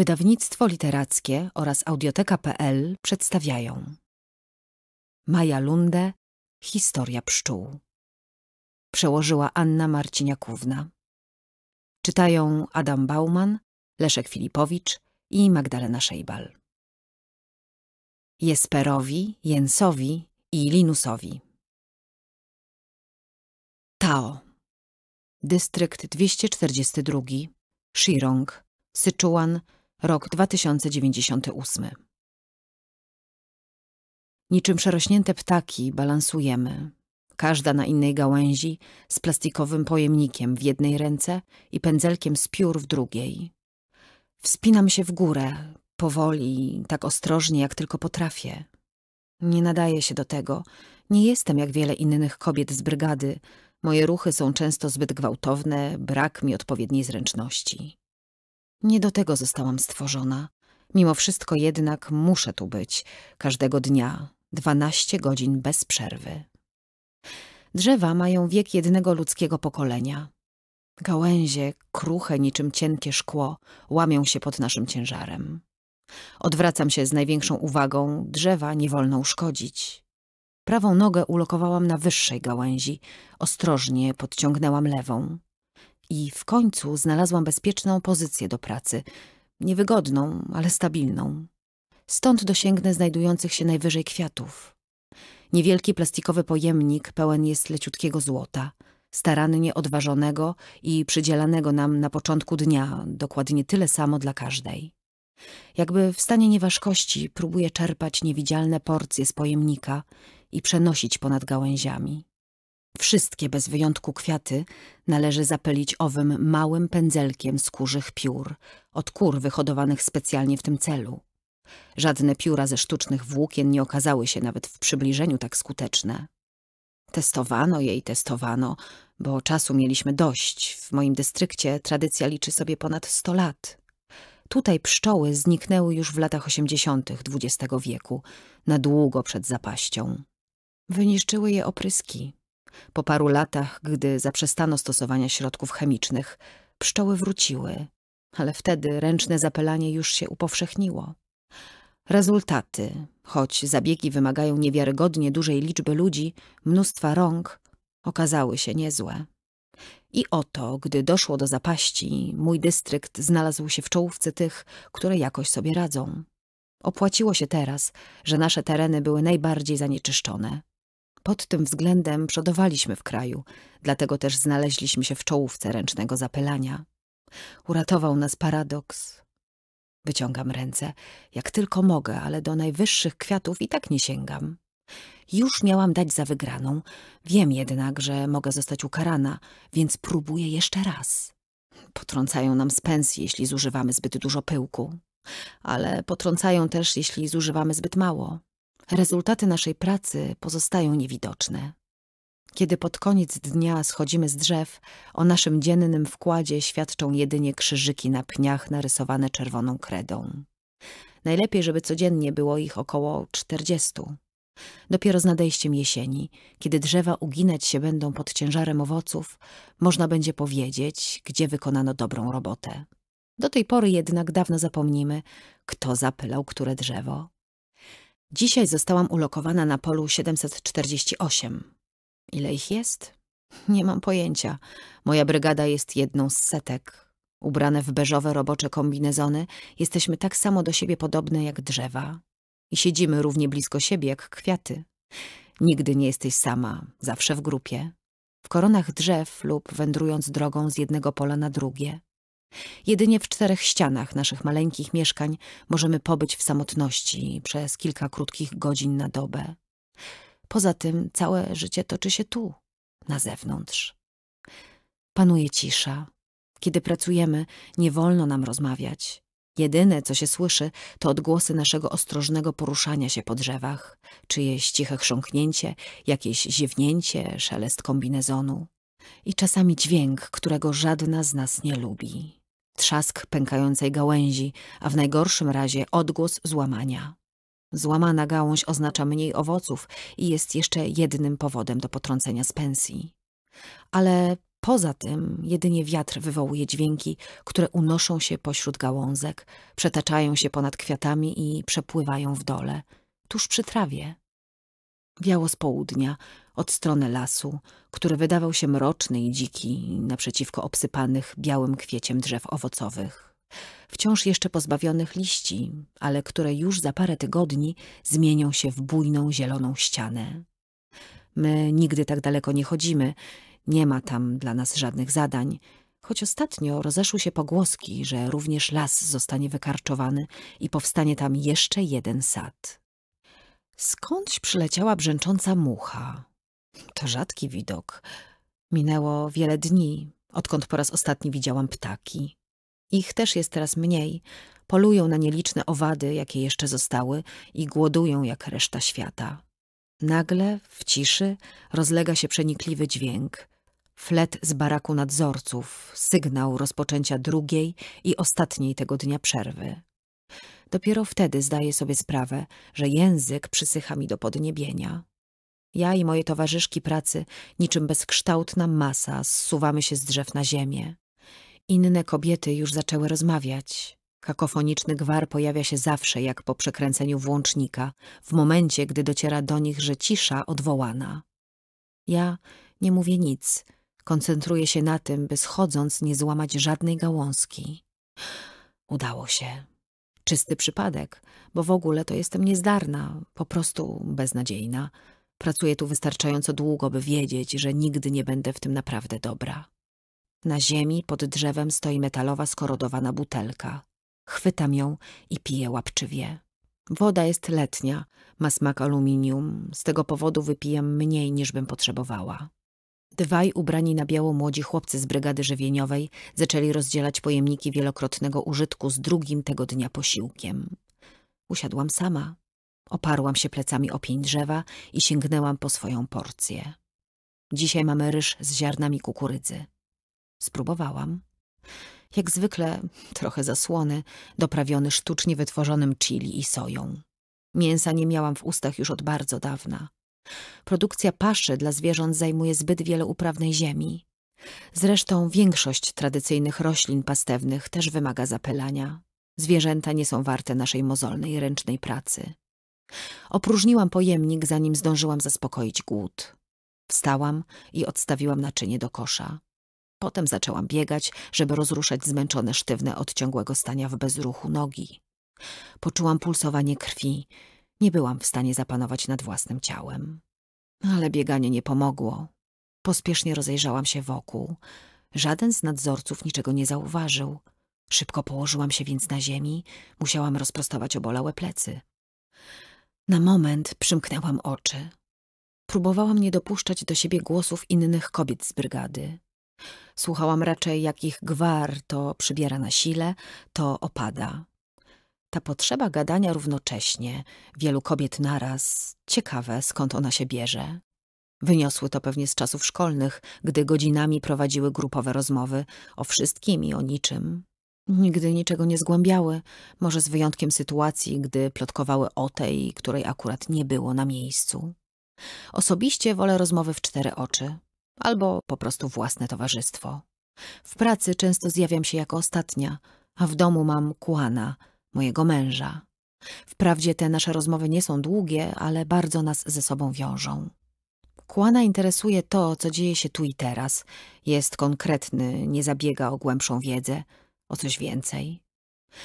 Wydawnictwo Literackie oraz audioteka.pl przedstawiają Maja Lunde Historia pszczół Przełożyła Anna Marciniakówna Czytają Adam Bauman, Leszek Filipowicz i Magdalena Szejbal Jesperowi, Jensowi i Linusowi Tao Dystrykt 242 Shirong Syczuan rok 2098. Niczym przerośnięte ptaki balansujemy, każda na innej gałęzi, z plastikowym pojemnikiem w jednej ręce i pędzelkiem z piór w drugiej. Wspinam się w górę, powoli, tak ostrożnie jak tylko potrafię. Nie nadaję się do tego, nie jestem jak wiele innych kobiet z brygady, moje ruchy są często zbyt gwałtowne, brak mi odpowiedniej zręczności. Nie do tego zostałam stworzona. Mimo wszystko jednak muszę tu być, każdego dnia, dwanaście godzin bez przerwy. Drzewa mają wiek jednego ludzkiego pokolenia. Gałęzie, kruche niczym cienkie szkło, łamią się pod naszym ciężarem. Odwracam się z największą uwagą, drzewa nie wolno uszkodzić. Prawą nogę ulokowałam na wyższej gałęzi, ostrożnie podciągnęłam lewą i w końcu znalazłam bezpieczną pozycję do pracy, niewygodną, ale stabilną. Stąd dosięgnę znajdujących się najwyżej kwiatów. Niewielki plastikowy pojemnik pełen jest leciutkiego złota, starannie odważonego i przydzielanego nam na początku dnia, dokładnie tyle samo dla każdej. Jakby w stanie nieważkości próbuje czerpać niewidzialne porcje z pojemnika i przenosić ponad gałęziami. Wszystkie bez wyjątku kwiaty należy zapylić owym małym pędzelkiem z kurzych piór, od kur wyhodowanych specjalnie w tym celu. Żadne pióra ze sztucznych włókien nie okazały się nawet w przybliżeniu tak skuteczne. Testowano je i testowano, bo czasu mieliśmy dość. W moim dystrykcie tradycja liczy sobie ponad 100 lat. Tutaj pszczoły zniknęły już w latach 80. XX wieku, na długo przed zapaścią. Wyniszczyły je opryski, po paru latach, gdy zaprzestano stosowania środków chemicznych, pszczoły wróciły, ale wtedy ręczne zapylanie już się upowszechniło. Rezultaty, choć zabiegi wymagają niewiarygodnie dużej liczby ludzi, mnóstwa rąk, okazały się niezłe. I oto, gdy doszło do zapaści, mój dystrykt znalazł się w czołówce tych, które jakoś sobie radzą. Opłaciło się teraz, że nasze tereny były najbardziej zanieczyszczone. Pod tym względem przodowaliśmy w kraju, dlatego też znaleźliśmy się w czołówce ręcznego zapylania. Uratował nas paradoks. Wyciągam ręce, jak tylko mogę, ale do najwyższych kwiatów i tak nie sięgam. Już miałam dać za wygraną, wiem jednak, że mogę zostać ukarana, więc próbuję jeszcze raz. Potrącają nam z pensji, jeśli zużywamy zbyt dużo pyłku, ale potrącają też, jeśli zużywamy zbyt mało. Rezultaty naszej pracy pozostają niewidoczne. Kiedy pod koniec dnia schodzimy z drzew, o naszym dziennym wkładzie świadczą jedynie krzyżyki na pniach narysowane czerwoną kredą. Najlepiej, żeby codziennie było ich około czterdziestu. Dopiero z nadejściem jesieni, kiedy drzewa uginać się będą pod ciężarem owoców, można będzie powiedzieć, gdzie wykonano dobrą robotę. Do tej pory jednak dawno zapomnimy, kto zapylał które drzewo, Dzisiaj zostałam ulokowana na polu 748. Ile ich jest? Nie mam pojęcia. Moja brygada jest jedną z setek. Ubrane w beżowe robocze kombinezony, jesteśmy tak samo do siebie podobne jak drzewa. I siedzimy równie blisko siebie jak kwiaty. Nigdy nie jesteś sama, zawsze w grupie. W koronach drzew lub wędrując drogą z jednego pola na drugie. Jedynie w czterech ścianach naszych maleńkich mieszkań możemy pobyć w samotności przez kilka krótkich godzin na dobę. Poza tym całe życie toczy się tu, na zewnątrz. Panuje cisza. Kiedy pracujemy, nie wolno nam rozmawiać. Jedyne, co się słyszy, to odgłosy naszego ostrożnego poruszania się po drzewach, czyjeś ciche chrząknięcie, jakieś ziewnięcie, szelest kombinezonu i czasami dźwięk, którego żadna z nas nie lubi trzask pękającej gałęzi, a w najgorszym razie odgłos złamania. Złamana gałąź oznacza mniej owoców i jest jeszcze jednym powodem do potrącenia z pensji. Ale poza tym jedynie wiatr wywołuje dźwięki, które unoszą się pośród gałązek, przetaczają się ponad kwiatami i przepływają w dole, tuż przy trawie. Biało z południa, od strony lasu, który wydawał się mroczny i dziki naprzeciwko obsypanych białym kwieciem drzew owocowych. Wciąż jeszcze pozbawionych liści, ale które już za parę tygodni zmienią się w bujną zieloną ścianę. My nigdy tak daleko nie chodzimy, nie ma tam dla nas żadnych zadań, choć ostatnio rozeszły się pogłoski, że również las zostanie wykarczowany i powstanie tam jeszcze jeden sad. Skądś przyleciała brzęcząca mucha. To rzadki widok. Minęło wiele dni, odkąd po raz ostatni widziałam ptaki. Ich też jest teraz mniej. Polują na nieliczne owady, jakie jeszcze zostały i głodują jak reszta świata. Nagle, w ciszy, rozlega się przenikliwy dźwięk. Flet z baraku nadzorców, sygnał rozpoczęcia drugiej i ostatniej tego dnia przerwy. Dopiero wtedy zdaję sobie sprawę, że język przysycha mi do podniebienia. Ja i moje towarzyszki pracy, niczym bezkształtna masa, zsuwamy się z drzew na ziemię. Inne kobiety już zaczęły rozmawiać. Kakofoniczny gwar pojawia się zawsze, jak po przekręceniu włącznika, w momencie, gdy dociera do nich, że cisza odwołana. Ja nie mówię nic, koncentruję się na tym, by schodząc nie złamać żadnej gałązki. Udało się. Czysty przypadek, bo w ogóle to jestem niezdarna, po prostu beznadziejna. Pracuję tu wystarczająco długo, by wiedzieć, że nigdy nie będę w tym naprawdę dobra. Na ziemi pod drzewem stoi metalowa skorodowana butelka. Chwytam ją i piję łapczywie. Woda jest letnia, ma smak aluminium, z tego powodu wypijam mniej niż bym potrzebowała. Dwaj ubrani na biało młodzi chłopcy z brygady żywieniowej zaczęli rozdzielać pojemniki wielokrotnego użytku z drugim tego dnia posiłkiem. Usiadłam sama, Oparłam się plecami o pień drzewa i sięgnęłam po swoją porcję. Dzisiaj mamy ryż z ziarnami kukurydzy. Spróbowałam. Jak zwykle, trochę zasłony, doprawiony sztucznie wytworzonym chili i soją. Mięsa nie miałam w ustach już od bardzo dawna. Produkcja paszy dla zwierząt zajmuje zbyt wiele uprawnej ziemi. Zresztą większość tradycyjnych roślin pastewnych też wymaga zapylania. Zwierzęta nie są warte naszej mozolnej, ręcznej pracy. Opróżniłam pojemnik, zanim zdążyłam zaspokoić głód. Wstałam i odstawiłam naczynie do kosza. Potem zaczęłam biegać, żeby rozruszać zmęczone sztywne od ciągłego stania w bezruchu nogi. Poczułam pulsowanie krwi. Nie byłam w stanie zapanować nad własnym ciałem. Ale bieganie nie pomogło. Pospiesznie rozejrzałam się wokół. Żaden z nadzorców niczego nie zauważył. Szybko położyłam się więc na ziemi. Musiałam rozprostować obolałe plecy. Na moment przymknęłam oczy. Próbowałam nie dopuszczać do siebie głosów innych kobiet z brygady. Słuchałam raczej, jak ich gwar to przybiera na sile, to opada. Ta potrzeba gadania równocześnie, wielu kobiet naraz, ciekawe skąd ona się bierze. Wyniosły to pewnie z czasów szkolnych, gdy godzinami prowadziły grupowe rozmowy o wszystkim i o niczym. Nigdy niczego nie zgłębiały, może z wyjątkiem sytuacji, gdy plotkowały o tej, której akurat nie było na miejscu. Osobiście wolę rozmowy w cztery oczy, albo po prostu własne towarzystwo. W pracy często zjawiam się jako ostatnia, a w domu mam Kłana, mojego męża. Wprawdzie te nasze rozmowy nie są długie, ale bardzo nas ze sobą wiążą. Kłana interesuje to, co dzieje się tu i teraz. Jest konkretny, nie zabiega o głębszą wiedzę – o coś więcej.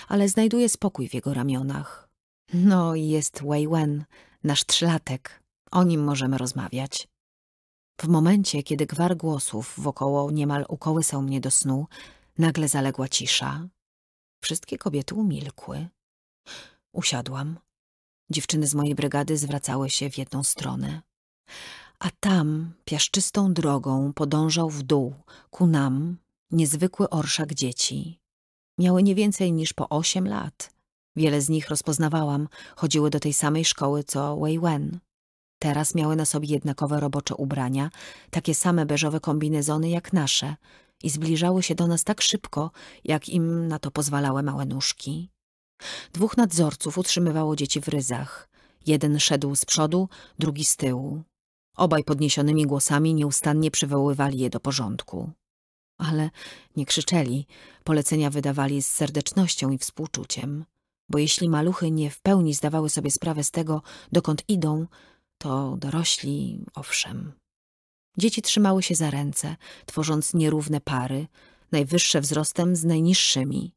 Ale znajduje spokój w jego ramionach. No i jest Wei Wen, nasz trzylatek. O nim możemy rozmawiać. W momencie, kiedy gwar głosów wokoło niemal ukołysał mnie do snu, nagle zaległa cisza. Wszystkie kobiety umilkły. Usiadłam. Dziewczyny z mojej brygady zwracały się w jedną stronę. A tam, piaszczystą drogą, podążał w dół, ku nam, niezwykły orszak dzieci. Miały nie więcej niż po osiem lat. Wiele z nich rozpoznawałam, chodziły do tej samej szkoły co Wei Wen. Teraz miały na sobie jednakowe robocze ubrania, takie same beżowe kombinezony jak nasze i zbliżały się do nas tak szybko, jak im na to pozwalały małe nóżki. Dwóch nadzorców utrzymywało dzieci w ryzach. Jeden szedł z przodu, drugi z tyłu. Obaj podniesionymi głosami nieustannie przywoływali je do porządku ale nie krzyczeli, polecenia wydawali z serdecznością i współczuciem. Bo jeśli maluchy nie w pełni zdawały sobie sprawę z tego, dokąd idą, to dorośli owszem. Dzieci trzymały się za ręce, tworząc nierówne pary, najwyższe wzrostem z najniższymi.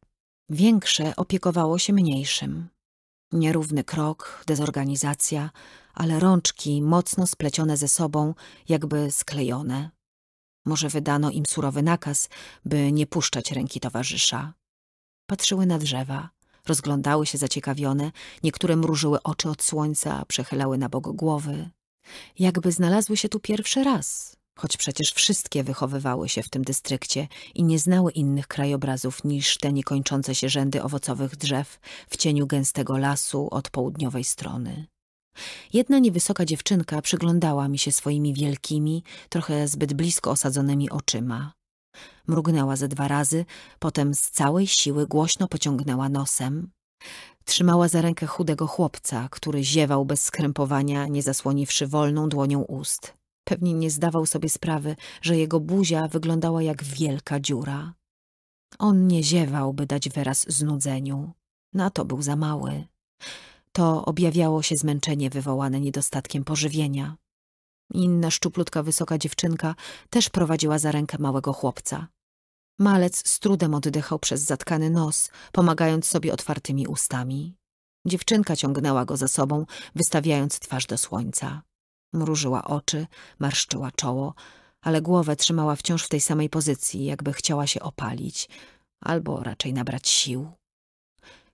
Większe opiekowało się mniejszym. Nierówny krok, dezorganizacja, ale rączki mocno splecione ze sobą, jakby sklejone, może wydano im surowy nakaz, by nie puszczać ręki towarzysza. Patrzyły na drzewa, rozglądały się zaciekawione, niektóre mrużyły oczy od słońca, przechylały na bok głowy. Jakby znalazły się tu pierwszy raz, choć przecież wszystkie wychowywały się w tym dystrykcie i nie znały innych krajobrazów niż te niekończące się rzędy owocowych drzew w cieniu gęstego lasu od południowej strony. Jedna niewysoka dziewczynka przyglądała mi się swoimi wielkimi, trochę zbyt blisko osadzonymi oczyma. Mrugnęła ze dwa razy, potem z całej siły głośno pociągnęła nosem. Trzymała za rękę chudego chłopca, który ziewał bez skrępowania, nie zasłoniwszy wolną dłonią ust. Pewnie nie zdawał sobie sprawy, że jego buzia wyglądała jak wielka dziura. On nie ziewał, by dać wyraz znudzeniu. Na to był za mały to objawiało się zmęczenie wywołane niedostatkiem pożywienia. Inna szczuplutka wysoka dziewczynka też prowadziła za rękę małego chłopca. Malec z trudem oddychał przez zatkany nos, pomagając sobie otwartymi ustami. Dziewczynka ciągnęła go za sobą, wystawiając twarz do słońca. Mrużyła oczy, marszczyła czoło, ale głowę trzymała wciąż w tej samej pozycji, jakby chciała się opalić, albo raczej nabrać sił.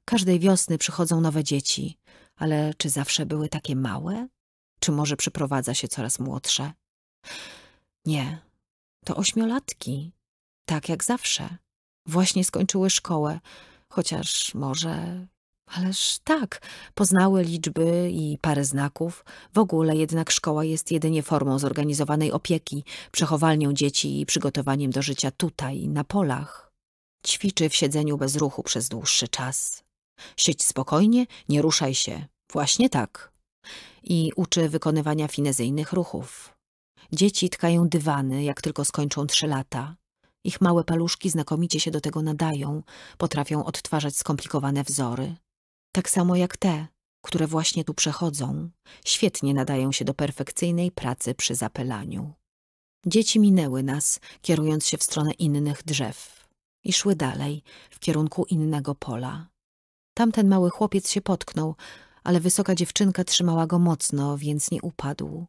Każdej wiosny przychodzą nowe dzieci, ale czy zawsze były takie małe? Czy może przyprowadza się coraz młodsze? Nie, to ośmiolatki, tak jak zawsze. Właśnie skończyły szkołę, chociaż może... Ależ tak, poznały liczby i parę znaków. W ogóle jednak szkoła jest jedynie formą zorganizowanej opieki, przechowalnią dzieci i przygotowaniem do życia tutaj, na polach. Ćwiczy w siedzeniu bez ruchu przez dłuższy czas, Siedź spokojnie, nie ruszaj się. Właśnie tak. I uczy wykonywania finezyjnych ruchów. Dzieci tkają dywany, jak tylko skończą trzy lata. Ich małe paluszki znakomicie się do tego nadają, potrafią odtwarzać skomplikowane wzory. Tak samo jak te, które właśnie tu przechodzą, świetnie nadają się do perfekcyjnej pracy przy zapylaniu. Dzieci minęły nas, kierując się w stronę innych drzew i szły dalej, w kierunku innego pola. Tamten mały chłopiec się potknął, ale wysoka dziewczynka trzymała go mocno, więc nie upadł.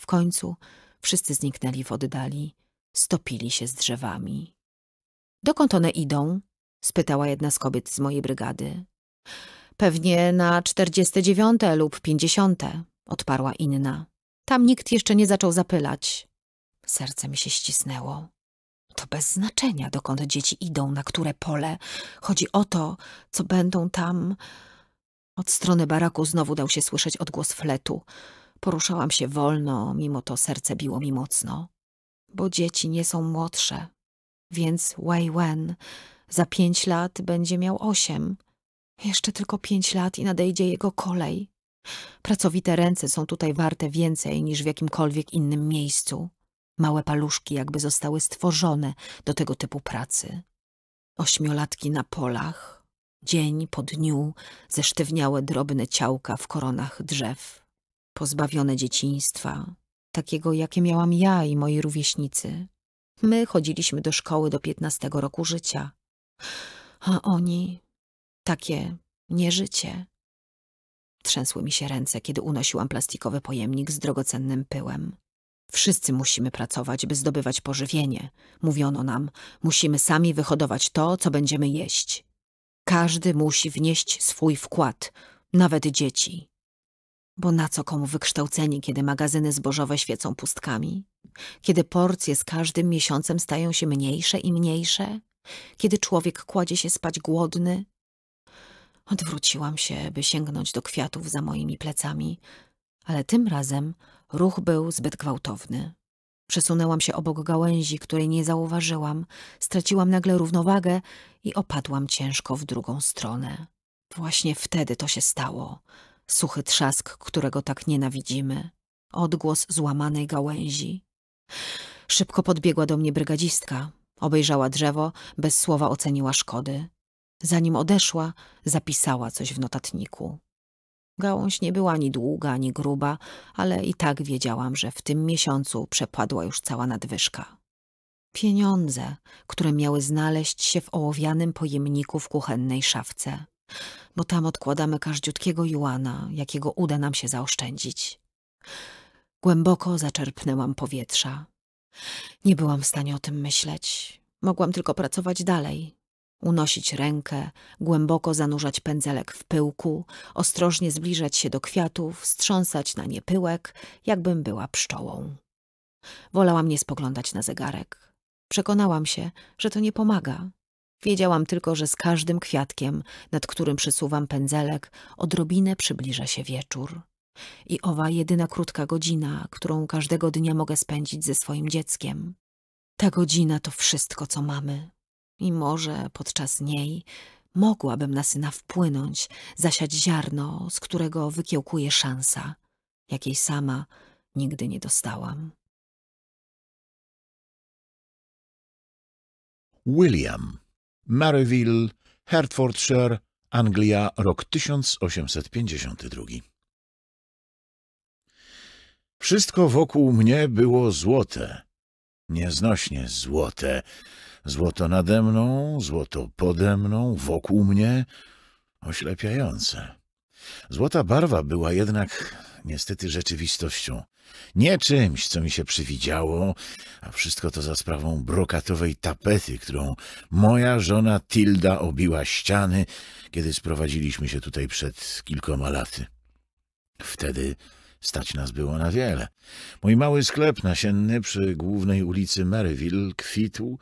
W końcu wszyscy zniknęli w oddali, stopili się z drzewami. Dokąd one idą? spytała jedna z kobiet z mojej brygady. Pewnie na czterdzieste dziewiąte lub pięćdziesiąte, odparła inna. Tam nikt jeszcze nie zaczął zapylać. Serce mi się ścisnęło. To bez znaczenia, dokąd dzieci idą, na które pole. Chodzi o to, co będą tam. Od strony baraku znowu dał się słyszeć odgłos fletu. Poruszałam się wolno, mimo to serce biło mi mocno. Bo dzieci nie są młodsze, więc Wei Wen za pięć lat będzie miał osiem. Jeszcze tylko pięć lat i nadejdzie jego kolej. Pracowite ręce są tutaj warte więcej niż w jakimkolwiek innym miejscu. Małe paluszki jakby zostały stworzone do tego typu pracy. Ośmiolatki na polach, dzień po dniu zesztywniałe drobne ciałka w koronach drzew, pozbawione dzieciństwa, takiego jakie miałam ja i moi rówieśnicy. My chodziliśmy do szkoły do piętnastego roku życia, a oni takie nieżycie. Trzęsły mi się ręce, kiedy unosiłam plastikowy pojemnik z drogocennym pyłem. Wszyscy musimy pracować, by zdobywać pożywienie. Mówiono nam, musimy sami wyhodować to, co będziemy jeść. Każdy musi wnieść swój wkład, nawet dzieci. Bo na co komu wykształcenie, kiedy magazyny zbożowe świecą pustkami? Kiedy porcje z każdym miesiącem stają się mniejsze i mniejsze? Kiedy człowiek kładzie się spać głodny? Odwróciłam się, by sięgnąć do kwiatów za moimi plecami, ale tym razem Ruch był zbyt gwałtowny. Przesunęłam się obok gałęzi, której nie zauważyłam, straciłam nagle równowagę i opadłam ciężko w drugą stronę. Właśnie wtedy to się stało. Suchy trzask, którego tak nienawidzimy. Odgłos złamanej gałęzi. Szybko podbiegła do mnie brygadzistka. Obejrzała drzewo, bez słowa oceniła szkody. Zanim odeszła, zapisała coś w notatniku. Gałąź nie była ani długa, ani gruba, ale i tak wiedziałam, że w tym miesiącu przepadła już cała nadwyżka. Pieniądze, które miały znaleźć się w ołowianym pojemniku w kuchennej szafce, bo tam odkładamy każdziutkiego juana, jakiego uda nam się zaoszczędzić. Głęboko zaczerpnęłam powietrza. Nie byłam w stanie o tym myśleć. Mogłam tylko pracować dalej, Unosić rękę, głęboko zanurzać pędzelek w pyłku, ostrożnie zbliżać się do kwiatów, strząsać na nie pyłek, jakbym była pszczołą. Wolałam nie spoglądać na zegarek. Przekonałam się, że to nie pomaga. Wiedziałam tylko, że z każdym kwiatkiem, nad którym przesuwam pędzelek, odrobinę przybliża się wieczór. I owa jedyna krótka godzina, którą każdego dnia mogę spędzić ze swoim dzieckiem. Ta godzina to wszystko, co mamy. I może podczas niej mogłabym na syna wpłynąć, zasiać ziarno, z którego wykiełkuje szansa, jakiej sama nigdy nie dostałam. William, Maryville, Hertfordshire, Anglia, rok 1852. Wszystko wokół mnie było złote, nieznośnie złote, Złoto nade mną, złoto pode mną, wokół mnie. Oślepiające. Złota barwa była jednak niestety rzeczywistością. Nie czymś, co mi się przywidziało, a wszystko to za sprawą brokatowej tapety, którą moja żona Tilda obiła ściany, kiedy sprowadziliśmy się tutaj przed kilkoma laty. Wtedy stać nas było na wiele. Mój mały sklep nasienny przy głównej ulicy Maryville kwitł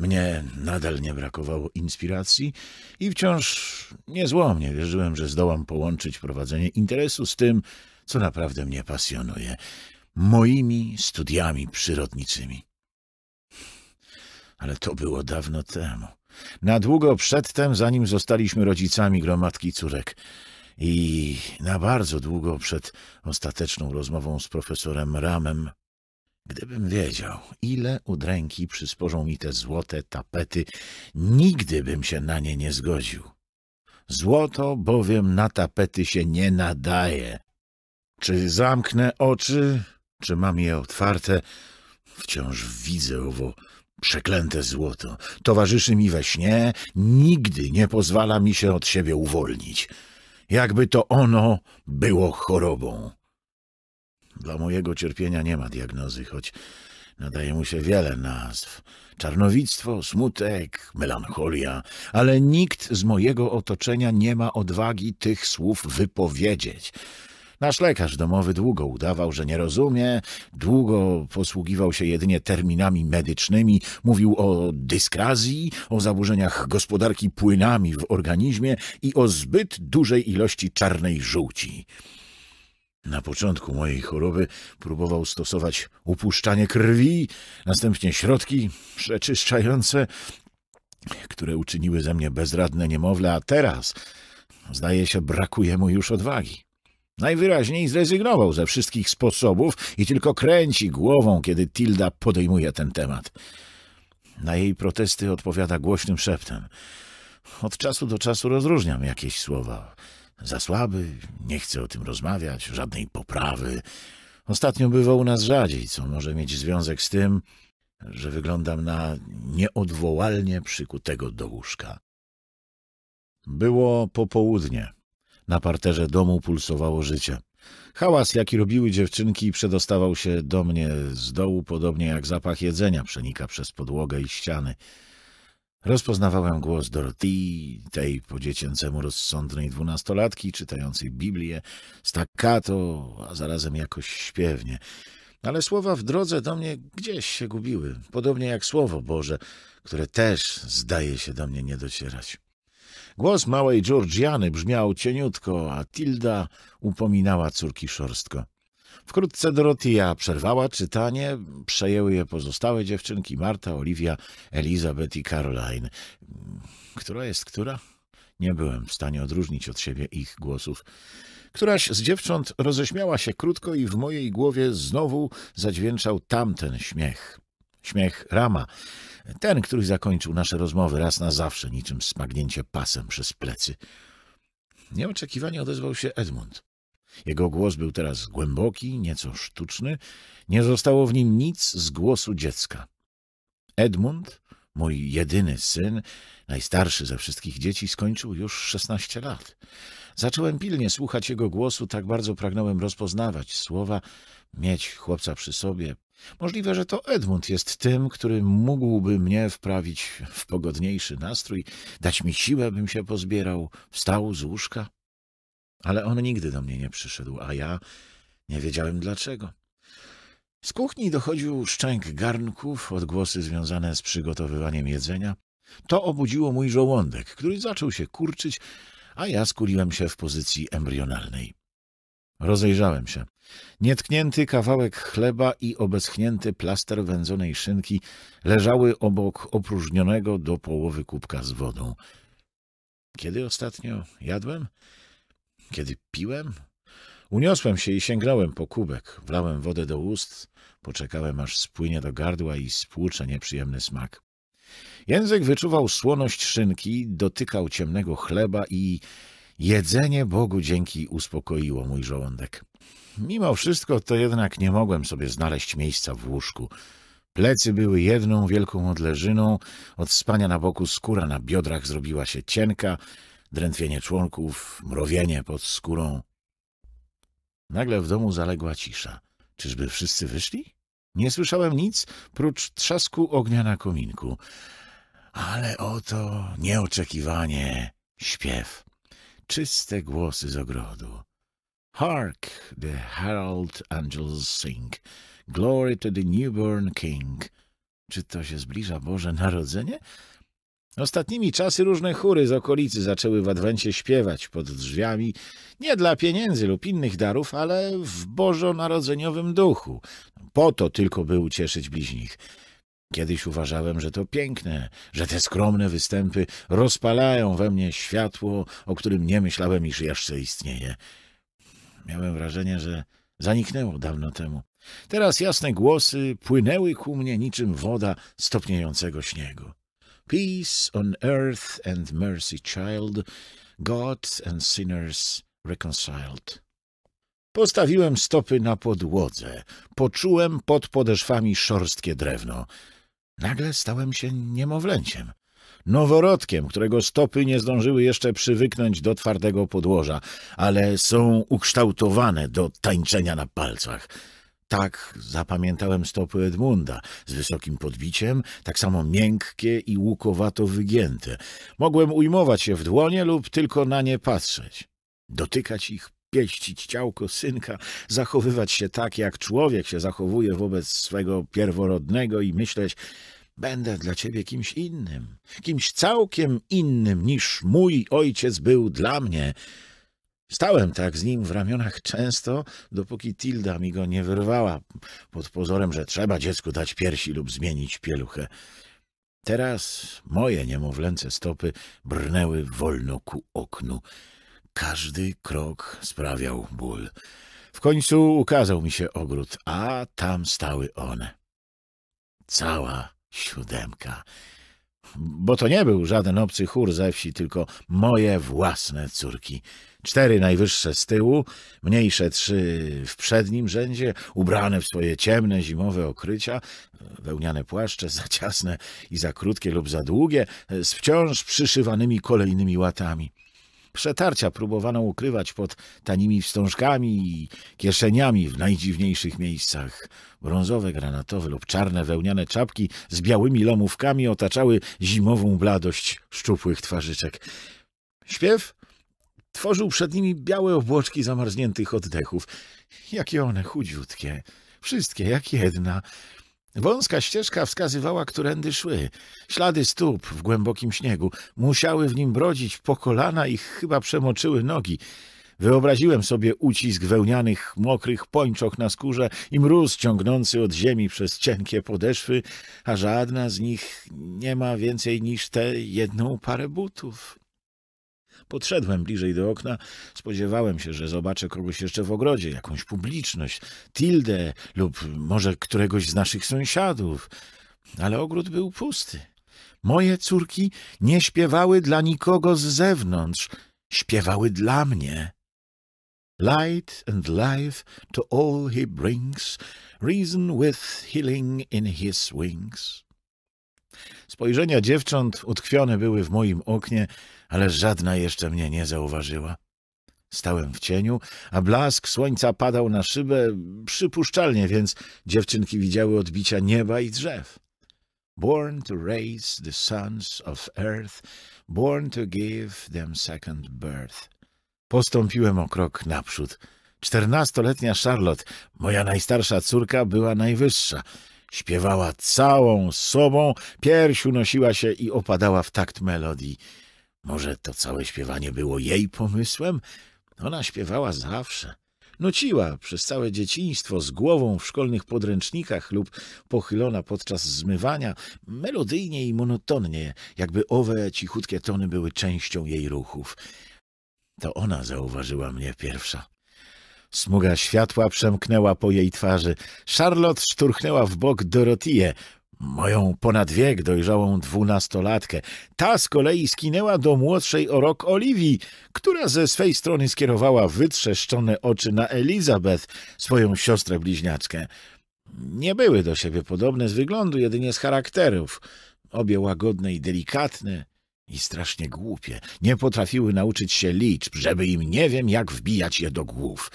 mnie nadal nie brakowało inspiracji i wciąż niezłomnie wierzyłem, że zdołam połączyć prowadzenie interesu z tym, co naprawdę mnie pasjonuje moimi studiami przyrodniczymi. Ale to było dawno temu. Na długo przedtem, zanim zostaliśmy rodzicami gromadki córek. I na bardzo długo przed ostateczną rozmową z profesorem Ramem Gdybym wiedział, ile udręki przysporzą mi te złote tapety, nigdy bym się na nie nie zgodził. Złoto bowiem na tapety się nie nadaje. Czy zamknę oczy, czy mam je otwarte, wciąż widzę owo przeklęte złoto. Towarzyszy mi we śnie, nigdy nie pozwala mi się od siebie uwolnić. Jakby to ono było chorobą. Dla mojego cierpienia nie ma diagnozy, choć nadaje mu się wiele nazw. Czarnowictwo, smutek, melancholia, ale nikt z mojego otoczenia nie ma odwagi tych słów wypowiedzieć. Nasz lekarz domowy długo udawał, że nie rozumie, długo posługiwał się jedynie terminami medycznymi, mówił o dyskrazji, o zaburzeniach gospodarki płynami w organizmie i o zbyt dużej ilości czarnej żółci. Na początku mojej choroby próbował stosować upuszczanie krwi, następnie środki przeczyszczające, które uczyniły ze mnie bezradne niemowlę, a teraz, zdaje się, brakuje mu już odwagi. Najwyraźniej zrezygnował ze wszystkich sposobów i tylko kręci głową, kiedy Tilda podejmuje ten temat. Na jej protesty odpowiada głośnym szeptem. Od czasu do czasu rozróżniam jakieś słowa. Za słaby, nie chce o tym rozmawiać, żadnej poprawy. Ostatnio bywa u nas rzadziej, co może mieć związek z tym, że wyglądam na nieodwołalnie przykutego do łóżka. Było popołudnie. Na parterze domu pulsowało życie. Hałas, jaki robiły dziewczynki, przedostawał się do mnie z dołu, podobnie jak zapach jedzenia przenika przez podłogę i ściany. Rozpoznawałem głos Dorothy, tej po dziecięcemu rozsądnej dwunastolatki, czytającej Biblię, staccato, a zarazem jakoś śpiewnie. Ale słowa w drodze do mnie gdzieś się gubiły, podobnie jak Słowo Boże, które też zdaje się do mnie nie docierać. Głos małej Georgiany brzmiał cieniutko, a Tilda upominała córki szorstko. Wkrótce Dorotia przerwała czytanie, przejęły je pozostałe dziewczynki Marta, Oliwia, Elizabeth i Caroline. Która jest która? Nie byłem w stanie odróżnić od siebie ich głosów. Któraś z dziewcząt roześmiała się krótko i w mojej głowie znowu zadźwięczał tamten śmiech. Śmiech Rama, ten, który zakończył nasze rozmowy raz na zawsze, niczym smagnięcie pasem przez plecy. Nieoczekiwanie odezwał się Edmund. Jego głos był teraz głęboki, nieco sztuczny. Nie zostało w nim nic z głosu dziecka. Edmund, mój jedyny syn, najstarszy ze wszystkich dzieci, skończył już szesnaście lat. Zacząłem pilnie słuchać jego głosu, tak bardzo pragnąłem rozpoznawać słowa, mieć chłopca przy sobie. Możliwe, że to Edmund jest tym, który mógłby mnie wprawić w pogodniejszy nastrój, dać mi siłę, bym się pozbierał, wstał z łóżka. Ale on nigdy do mnie nie przyszedł, a ja nie wiedziałem dlaczego. Z kuchni dochodził szczęk garnków, odgłosy związane z przygotowywaniem jedzenia. To obudziło mój żołądek, który zaczął się kurczyć, a ja skuliłem się w pozycji embrionalnej. Rozejrzałem się. Nietknięty kawałek chleba i obeschnięty plaster wędzonej szynki leżały obok opróżnionego do połowy kubka z wodą. Kiedy ostatnio jadłem? Kiedy piłem? Uniosłem się i sięgnąłem po kubek. Wlałem wodę do ust, poczekałem aż spłynie do gardła i spłucze nieprzyjemny smak. Język wyczuwał słoność szynki, dotykał ciemnego chleba i jedzenie Bogu dzięki uspokoiło mój żołądek. Mimo wszystko to jednak nie mogłem sobie znaleźć miejsca w łóżku. Plecy były jedną wielką odleżyną, od spania na boku skóra na biodrach zrobiła się cienka, drętwienie członków, mrowienie pod skórą. Nagle w domu zaległa cisza. Czyżby wszyscy wyszli? Nie słyszałem nic, prócz trzasku ognia na kominku. Ale oto nieoczekiwanie śpiew. Czyste głosy z ogrodu. Hark, the herald angels sing. Glory to the newborn king. Czy to się zbliża Boże Narodzenie? Ostatnimi czasy różne chóry z okolicy zaczęły w Adwencie śpiewać pod drzwiami, nie dla pieniędzy lub innych darów, ale w bożonarodzeniowym duchu. Po to tylko by ucieszyć bliźnich. Kiedyś uważałem, że to piękne, że te skromne występy rozpalają we mnie światło, o którym nie myślałem, iż jeszcze istnieje. Miałem wrażenie, że zaniknęło dawno temu. Teraz jasne głosy płynęły ku mnie niczym woda stopniejącego śniegu. Peace on earth and mercy child, God and sinners reconciled. Postawiłem stopy na podłodze. Poczułem pod podeszwami szorstkie drewno. Nagle stałem się niemowlęciem. Noworodkiem, którego stopy nie zdążyły jeszcze przywyknąć do twardego podłoża, ale są ukształtowane do tańczenia na palcach. Tak zapamiętałem stopy Edmunda, z wysokim podbiciem, tak samo miękkie i łukowato wygięte. Mogłem ujmować je w dłonie lub tylko na nie patrzeć. Dotykać ich, pieścić ciałko synka, zachowywać się tak, jak człowiek się zachowuje wobec swego pierworodnego i myśleć, będę dla ciebie kimś innym, kimś całkiem innym niż mój ojciec był dla mnie. Stałem tak z nim w ramionach często, dopóki Tilda mi go nie wyrwała, pod pozorem, że trzeba dziecku dać piersi lub zmienić pieluchę. Teraz moje niemowlęce stopy brnęły wolno ku oknu. Każdy krok sprawiał ból. W końcu ukazał mi się ogród, a tam stały one. Cała siódemka. Bo to nie był żaden obcy chór ze wsi, tylko moje własne córki. Cztery najwyższe z tyłu, mniejsze trzy w przednim rzędzie, ubrane w swoje ciemne zimowe okrycia, wełniane płaszcze, za ciasne i za krótkie lub za długie, e, z wciąż przyszywanymi kolejnymi łatami. Przetarcia próbowano ukrywać pod tanimi wstążkami i kieszeniami w najdziwniejszych miejscach. Brązowe, granatowe lub czarne wełniane czapki z białymi lomówkami otaczały zimową bladość szczupłych twarzyczek. Śpiew tworzył przed nimi białe obłoczki zamarzniętych oddechów. Jakie one chudziutkie! Wszystkie jak jedna. Wąska ścieżka wskazywała, którędy szły. Ślady stóp w głębokim śniegu. Musiały w nim brodzić po kolana i chyba przemoczyły nogi. Wyobraziłem sobie ucisk wełnianych, mokrych pończoch na skórze i mróz ciągnący od ziemi przez cienkie podeszwy, a żadna z nich nie ma więcej niż tę jedną parę butów. Podszedłem bliżej do okna, spodziewałem się, że zobaczę kogoś jeszcze w ogrodzie, jakąś publiczność, Tildę lub może któregoś z naszych sąsiadów. Ale ogród był pusty. Moje córki nie śpiewały dla nikogo z zewnątrz, śpiewały dla mnie. Light and life to all he brings, reason with healing in his wings. Spojrzenia dziewcząt utkwione były w moim oknie, ale żadna jeszcze mnie nie zauważyła. Stałem w cieniu, a blask słońca padał na szybę, przypuszczalnie więc dziewczynki widziały odbicia nieba i drzew. Born to raise the sons of earth, born to give them second birth. Postąpiłem o krok naprzód. Czternastoletnia Charlotte, moja najstarsza córka, była najwyższa. Śpiewała całą sobą, pierś unosiła się i opadała w takt melodii. Może to całe śpiewanie było jej pomysłem? Ona śpiewała zawsze. Nuciła przez całe dzieciństwo z głową w szkolnych podręcznikach lub pochylona podczas zmywania, melodyjnie i monotonnie, jakby owe cichutkie tony były częścią jej ruchów. To ona zauważyła mnie pierwsza. Smuga światła przemknęła po jej twarzy. Charlotte szturchnęła w bok Dorotię, moją ponad wiek dojrzałą dwunastolatkę. Ta z kolei skinęła do młodszej o rok Oliwii, która ze swej strony skierowała wytrzeszczone oczy na Elizabeth, swoją siostrę bliźniaczkę. Nie były do siebie podobne z wyglądu, jedynie z charakterów. Obie łagodne i delikatne i strasznie głupie. Nie potrafiły nauczyć się liczb, żeby im nie wiem jak wbijać je do głów.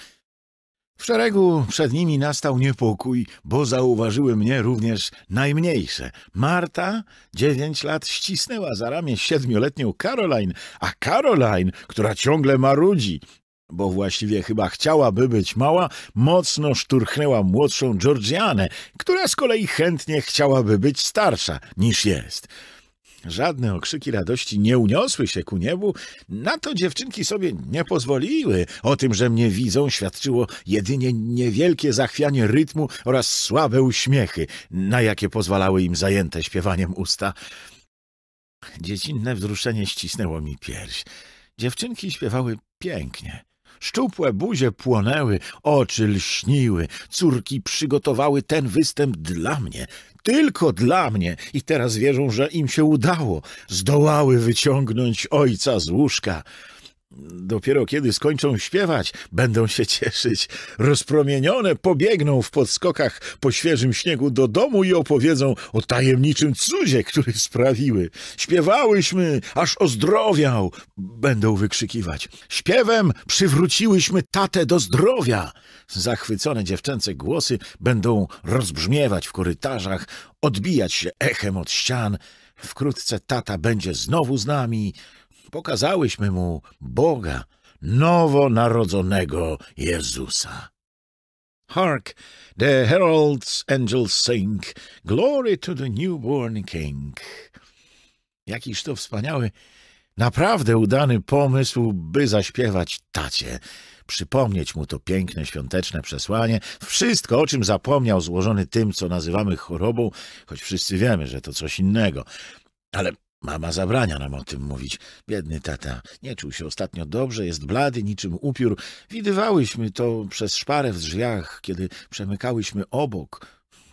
W szeregu przed nimi nastał niepokój, bo zauważyły mnie również najmniejsze. Marta, dziewięć lat, ścisnęła za ramię siedmioletnią Caroline, a Caroline, która ciągle marudzi, bo właściwie chyba chciałaby być mała, mocno szturchnęła młodszą Georgianę, która z kolei chętnie chciałaby być starsza niż jest. Żadne okrzyki radości nie uniosły się ku niebu, na to dziewczynki sobie nie pozwoliły. O tym, że mnie widzą, świadczyło jedynie niewielkie zachwianie rytmu oraz słabe uśmiechy, na jakie pozwalały im zajęte śpiewaniem usta. Dziecinne wzruszenie ścisnęło mi pierś. Dziewczynki śpiewały pięknie. Szczupłe buzie płonęły, oczy lśniły, córki przygotowały ten występ dla mnie, tylko dla mnie i teraz wierzą, że im się udało. Zdołały wyciągnąć ojca z łóżka. Dopiero kiedy skończą śpiewać, będą się cieszyć. Rozpromienione pobiegną w podskokach po świeżym śniegu do domu i opowiedzą o tajemniczym cudzie, który sprawiły. Śpiewałyśmy, aż ozdrowiał, będą wykrzykiwać. Śpiewem przywróciłyśmy tatę do zdrowia. Zachwycone dziewczęce głosy będą rozbrzmiewać w korytarzach, odbijać się echem od ścian. Wkrótce tata będzie znowu z nami, pokazałyśmy mu Boga, nowonarodzonego Jezusa. Hark, the heralds angels sing, glory to the newborn king. Jakiż to wspaniały, naprawdę udany pomysł, by zaśpiewać tacie, przypomnieć mu to piękne świąteczne przesłanie, wszystko o czym zapomniał złożony tym, co nazywamy chorobą, choć wszyscy wiemy, że to coś innego. Ale Mama zabrania nam o tym mówić. Biedny tata nie czuł się ostatnio dobrze, jest blady, niczym upiór. Widywałyśmy to przez szparę w drzwiach, kiedy przemykałyśmy obok.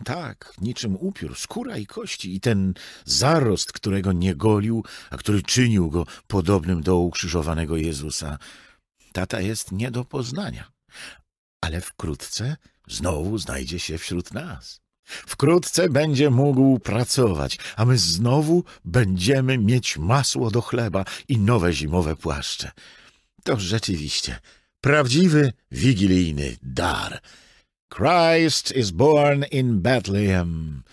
Tak, niczym upiór, skóra i kości i ten zarost, którego nie golił, a który czynił go podobnym do ukrzyżowanego Jezusa. Tata jest nie do poznania, ale wkrótce znowu znajdzie się wśród nas. Wkrótce będzie mógł pracować, a my znowu będziemy mieć masło do chleba i nowe zimowe płaszcze. To rzeczywiście prawdziwy wigilijny dar. Christ is born in Bethlehem.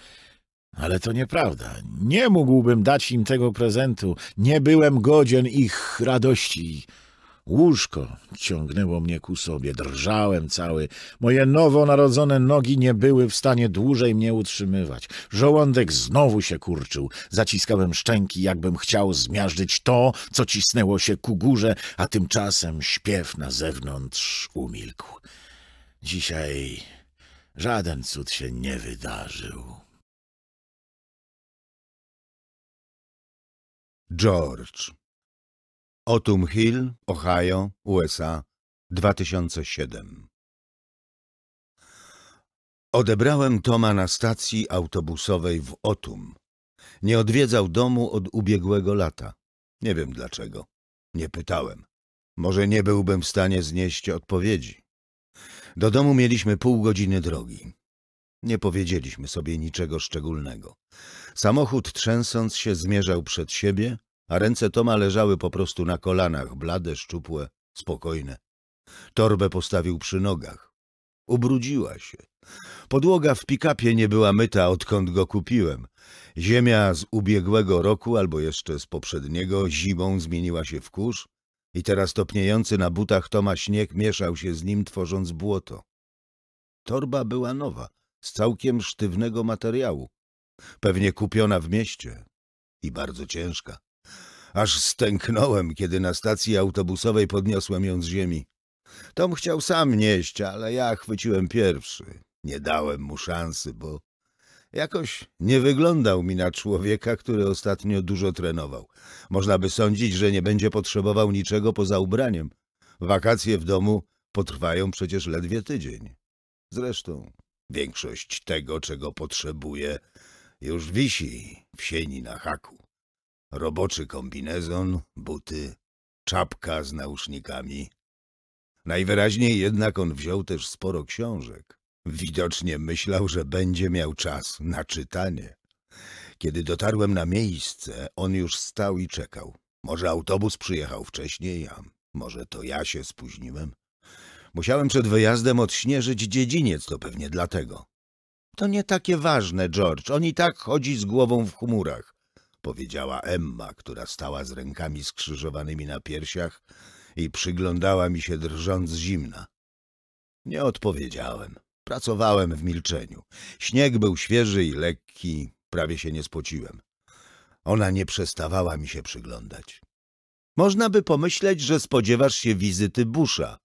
Ale to nieprawda. Nie mógłbym dać im tego prezentu. Nie byłem godzien ich radości. Łóżko ciągnęło mnie ku sobie, drżałem cały. Moje nowonarodzone nogi nie były w stanie dłużej mnie utrzymywać. Żołądek znowu się kurczył. Zaciskałem szczęki, jakbym chciał zmiażdżyć to, co cisnęło się ku górze, a tymczasem śpiew na zewnątrz umilkł. Dzisiaj żaden cud się nie wydarzył. George Otum Hill, Ohio, USA, 2007 Odebrałem Toma na stacji autobusowej w Otum. Nie odwiedzał domu od ubiegłego lata. Nie wiem dlaczego. Nie pytałem. Może nie byłbym w stanie znieść odpowiedzi. Do domu mieliśmy pół godziny drogi. Nie powiedzieliśmy sobie niczego szczególnego. Samochód trzęsąc się zmierzał przed siebie, a ręce Toma leżały po prostu na kolanach, blade, szczupłe, spokojne. Torbę postawił przy nogach. Ubrudziła się. Podłoga w pikapie nie była myta, odkąd go kupiłem. Ziemia z ubiegłego roku albo jeszcze z poprzedniego zimą zmieniła się w kurz i teraz topniejący na butach Toma śnieg mieszał się z nim, tworząc błoto. Torba była nowa, z całkiem sztywnego materiału, pewnie kupiona w mieście i bardzo ciężka. Aż stęknąłem, kiedy na stacji autobusowej podniosłem ją z ziemi. Tom chciał sam nieść, ale ja chwyciłem pierwszy. Nie dałem mu szansy, bo jakoś nie wyglądał mi na człowieka, który ostatnio dużo trenował. Można by sądzić, że nie będzie potrzebował niczego poza ubraniem. Wakacje w domu potrwają przecież ledwie tydzień. Zresztą większość tego, czego potrzebuje, już wisi w sieni na haku. Roboczy kombinezon, buty, czapka z nausznikami. Najwyraźniej jednak on wziął też sporo książek. Widocznie myślał, że będzie miał czas na czytanie. Kiedy dotarłem na miejsce, on już stał i czekał. Może autobus przyjechał wcześniej, a może to ja się spóźniłem. Musiałem przed wyjazdem odśnieżyć dziedziniec, to pewnie dlatego. To nie takie ważne, George. On i tak chodzi z głową w chmurach powiedziała Emma, która stała z rękami skrzyżowanymi na piersiach i przyglądała mi się drżąc zimna. Nie odpowiedziałem. Pracowałem w milczeniu. Śnieg był świeży i lekki, prawie się nie spociłem. Ona nie przestawała mi się przyglądać. Można by pomyśleć, że spodziewasz się wizyty Busza.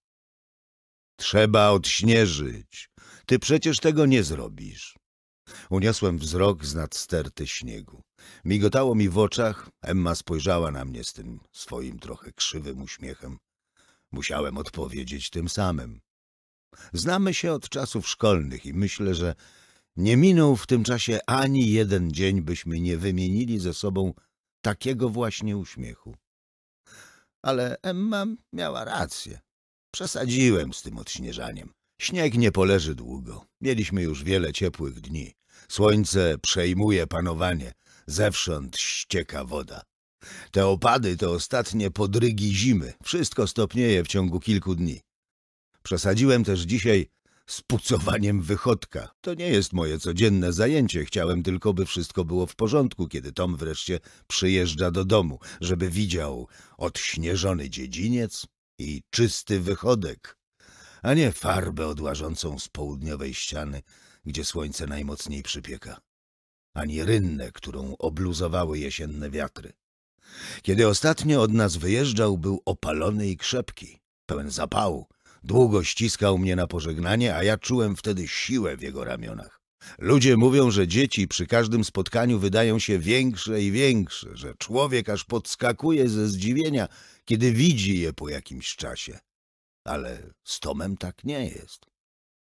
Trzeba odśnieżyć. Ty przecież tego nie zrobisz. Uniosłem wzrok z nad sterty śniegu. Migotało mi w oczach, Emma spojrzała na mnie z tym swoim trochę krzywym uśmiechem. Musiałem odpowiedzieć tym samym. Znamy się od czasów szkolnych i myślę, że nie minął w tym czasie ani jeden dzień, byśmy nie wymienili ze sobą takiego właśnie uśmiechu. Ale Emma miała rację. Przesadziłem z tym odśnieżaniem. Śnieg nie poleży długo. Mieliśmy już wiele ciepłych dni. Słońce przejmuje panowanie. Zewsząd ścieka woda. Te opady to ostatnie podrygi zimy. Wszystko stopnieje w ciągu kilku dni. Przesadziłem też dzisiaj z pucowaniem wychodka. To nie jest moje codzienne zajęcie. Chciałem tylko, by wszystko było w porządku, kiedy Tom wreszcie przyjeżdża do domu, żeby widział odśnieżony dziedziniec i czysty wychodek a nie farbę odłażącą z południowej ściany, gdzie słońce najmocniej przypieka, ani rynnę, którą obluzowały jesienne wiatry. Kiedy ostatnio od nas wyjeżdżał, był opalony i krzepki, pełen zapału. Długo ściskał mnie na pożegnanie, a ja czułem wtedy siłę w jego ramionach. Ludzie mówią, że dzieci przy każdym spotkaniu wydają się większe i większe, że człowiek aż podskakuje ze zdziwienia, kiedy widzi je po jakimś czasie ale z Tomem tak nie jest.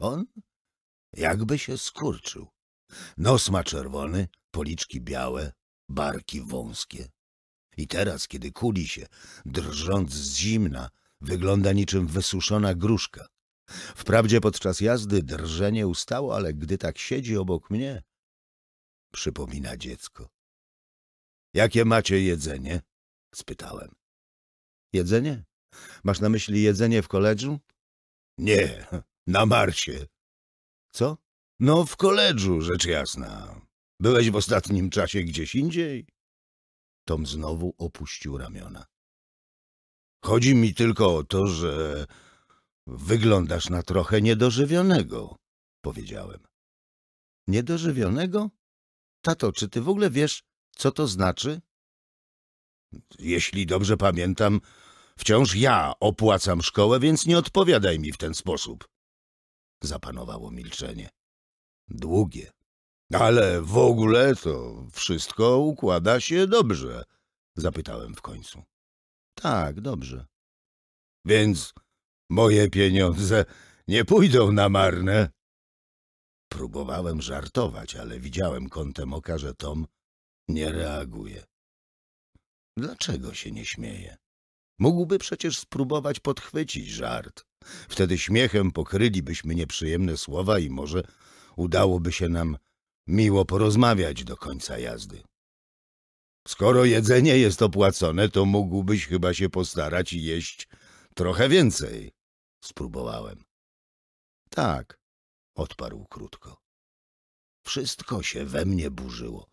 On jakby się skurczył. Nos ma czerwony, policzki białe, barki wąskie. I teraz, kiedy kuli się, drżąc z zimna, wygląda niczym wysuszona gruszka. Wprawdzie podczas jazdy drżenie ustało, ale gdy tak siedzi obok mnie, przypomina dziecko. — Jakie macie jedzenie? — spytałem. — Jedzenie? Masz na myśli jedzenie w koledżu? Nie, na Marsie. Co? No w koledżu, rzecz jasna. Byłeś w ostatnim czasie gdzieś indziej? Tom znowu opuścił ramiona. Chodzi mi tylko o to, że wyglądasz na trochę niedożywionego, powiedziałem. Niedożywionego? Tato, czy ty w ogóle wiesz, co to znaczy? Jeśli dobrze pamiętam, Wciąż ja opłacam szkołę, więc nie odpowiadaj mi w ten sposób. Zapanowało milczenie. Długie. Ale w ogóle to wszystko układa się dobrze, zapytałem w końcu. Tak, dobrze. Więc moje pieniądze nie pójdą na marne. Próbowałem żartować, ale widziałem kątem oka, że Tom nie reaguje. Dlaczego się nie śmieje? Mógłby przecież spróbować podchwycić żart. Wtedy śmiechem pokrylibyśmy nieprzyjemne słowa i może udałoby się nam miło porozmawiać do końca jazdy. Skoro jedzenie jest opłacone, to mógłbyś chyba się postarać i jeść trochę więcej. Spróbowałem. Tak, odparł krótko. Wszystko się we mnie burzyło.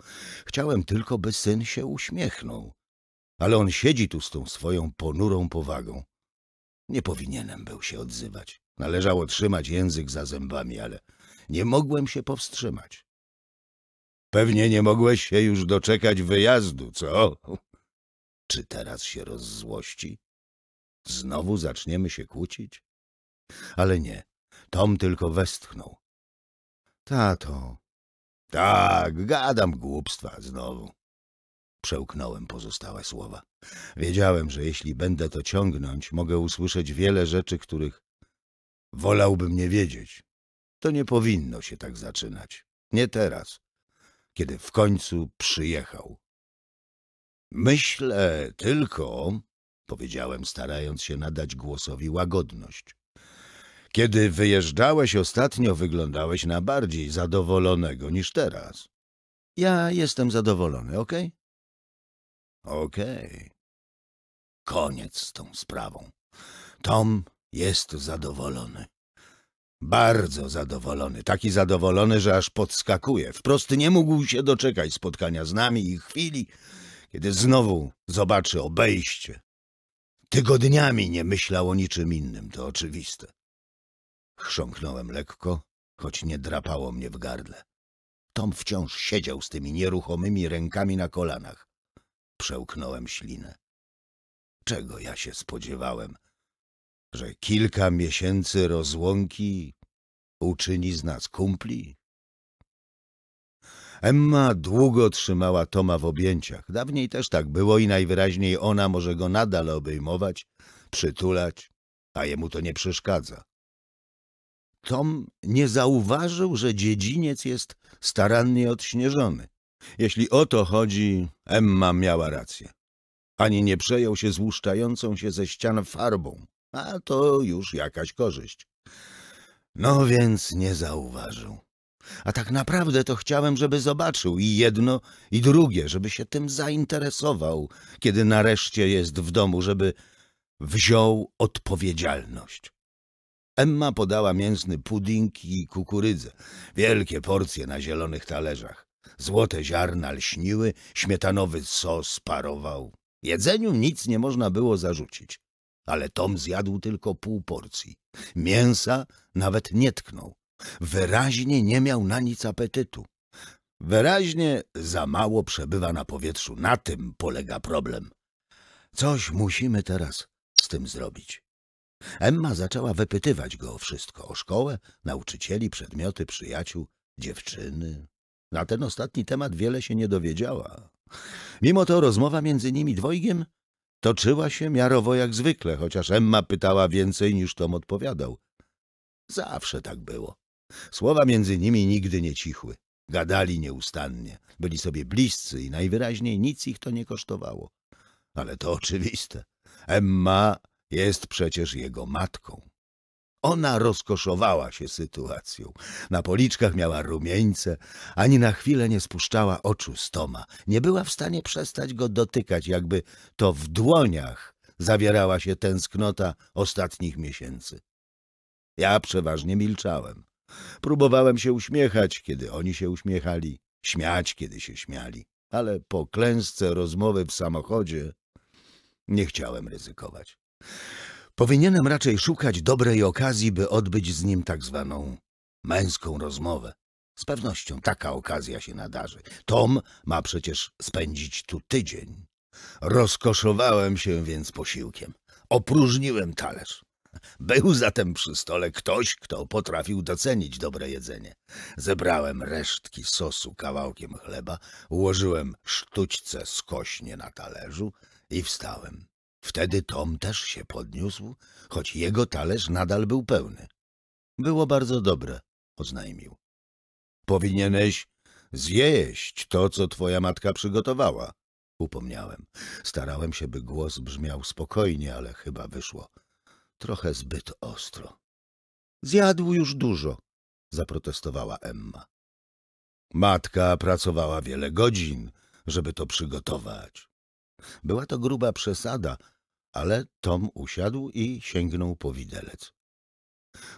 Chciałem tylko, by syn się uśmiechnął ale on siedzi tu z tą swoją ponurą powagą. Nie powinienem był się odzywać. Należało trzymać język za zębami, ale nie mogłem się powstrzymać. Pewnie nie mogłeś się już doczekać wyjazdu, co? Czy teraz się rozzłości? Znowu zaczniemy się kłócić? Ale nie, Tom tylko westchnął. Tato. Tak, gadam głupstwa znowu. Przełknąłem pozostałe słowa. Wiedziałem, że jeśli będę to ciągnąć, mogę usłyszeć wiele rzeczy, których wolałbym nie wiedzieć. To nie powinno się tak zaczynać. Nie teraz, kiedy w końcu przyjechał. Myślę tylko, powiedziałem, starając się nadać głosowi łagodność. Kiedy wyjeżdżałeś ostatnio, wyglądałeś na bardziej zadowolonego niż teraz. Ja jestem zadowolony, okej? Okay? Okej. Okay. Koniec z tą sprawą. Tom jest zadowolony. Bardzo zadowolony, taki zadowolony, że aż podskakuje. Wprost nie mógł się doczekać spotkania z nami i chwili, kiedy znowu zobaczy obejście. Tygodniami nie myślał o niczym innym, to oczywiste. Chrząknąłem lekko, choć nie drapało mnie w gardle. Tom wciąż siedział z tymi nieruchomymi rękami na kolanach przełknąłem ślinę. Czego ja się spodziewałem? Że kilka miesięcy rozłąki uczyni z nas kumpli? Emma długo trzymała Toma w objęciach. Dawniej też tak było i najwyraźniej ona może go nadal obejmować, przytulać, a jemu to nie przeszkadza. Tom nie zauważył, że dziedziniec jest starannie odśnieżony. Jeśli o to chodzi, Emma miała rację. Ani nie przejął się złuszczającą się ze ścian farbą, a to już jakaś korzyść. No więc nie zauważył. A tak naprawdę to chciałem, żeby zobaczył i jedno, i drugie, żeby się tym zainteresował, kiedy nareszcie jest w domu, żeby wziął odpowiedzialność. Emma podała mięsny pudding i kukurydzę, wielkie porcje na zielonych talerzach. Złote ziarna lśniły, śmietanowy sos parował. Jedzeniu nic nie można było zarzucić, ale Tom zjadł tylko pół porcji. Mięsa nawet nie tknął. Wyraźnie nie miał na nic apetytu. Wyraźnie za mało przebywa na powietrzu. Na tym polega problem. Coś musimy teraz z tym zrobić. Emma zaczęła wypytywać go o wszystko. O szkołę, nauczycieli, przedmioty, przyjaciół, dziewczyny, na ten ostatni temat wiele się nie dowiedziała. Mimo to rozmowa między nimi dwojgiem toczyła się miarowo jak zwykle, chociaż Emma pytała więcej niż Tom odpowiadał. Zawsze tak było. Słowa między nimi nigdy nie cichły. Gadali nieustannie, byli sobie bliscy i najwyraźniej nic ich to nie kosztowało. Ale to oczywiste. Emma jest przecież jego matką. Ona rozkoszowała się sytuacją. Na policzkach miała rumieńce, ani na chwilę nie spuszczała oczu z Toma. Nie była w stanie przestać go dotykać, jakby to w dłoniach zawierała się tęsknota ostatnich miesięcy. Ja przeważnie milczałem. Próbowałem się uśmiechać, kiedy oni się uśmiechali, śmiać, kiedy się śmiali, ale po klęsce rozmowy w samochodzie nie chciałem ryzykować. Powinienem raczej szukać dobrej okazji, by odbyć z nim tak zwaną męską rozmowę. Z pewnością taka okazja się nadarzy. Tom ma przecież spędzić tu tydzień. Rozkoszowałem się więc posiłkiem. Opróżniłem talerz. Był zatem przy stole ktoś, kto potrafił docenić dobre jedzenie. Zebrałem resztki sosu kawałkiem chleba, ułożyłem sztućce skośnie na talerzu i wstałem. Wtedy Tom też się podniósł, choć jego talerz nadal był pełny. Było bardzo dobre, oznajmił. Powinieneś zjeść to, co twoja matka przygotowała, upomniałem. Starałem się, by głos brzmiał spokojnie, ale chyba wyszło trochę zbyt ostro. Zjadł już dużo, zaprotestowała Emma. Matka pracowała wiele godzin, żeby to przygotować. Była to gruba przesada, ale Tom usiadł i sięgnął po widelec.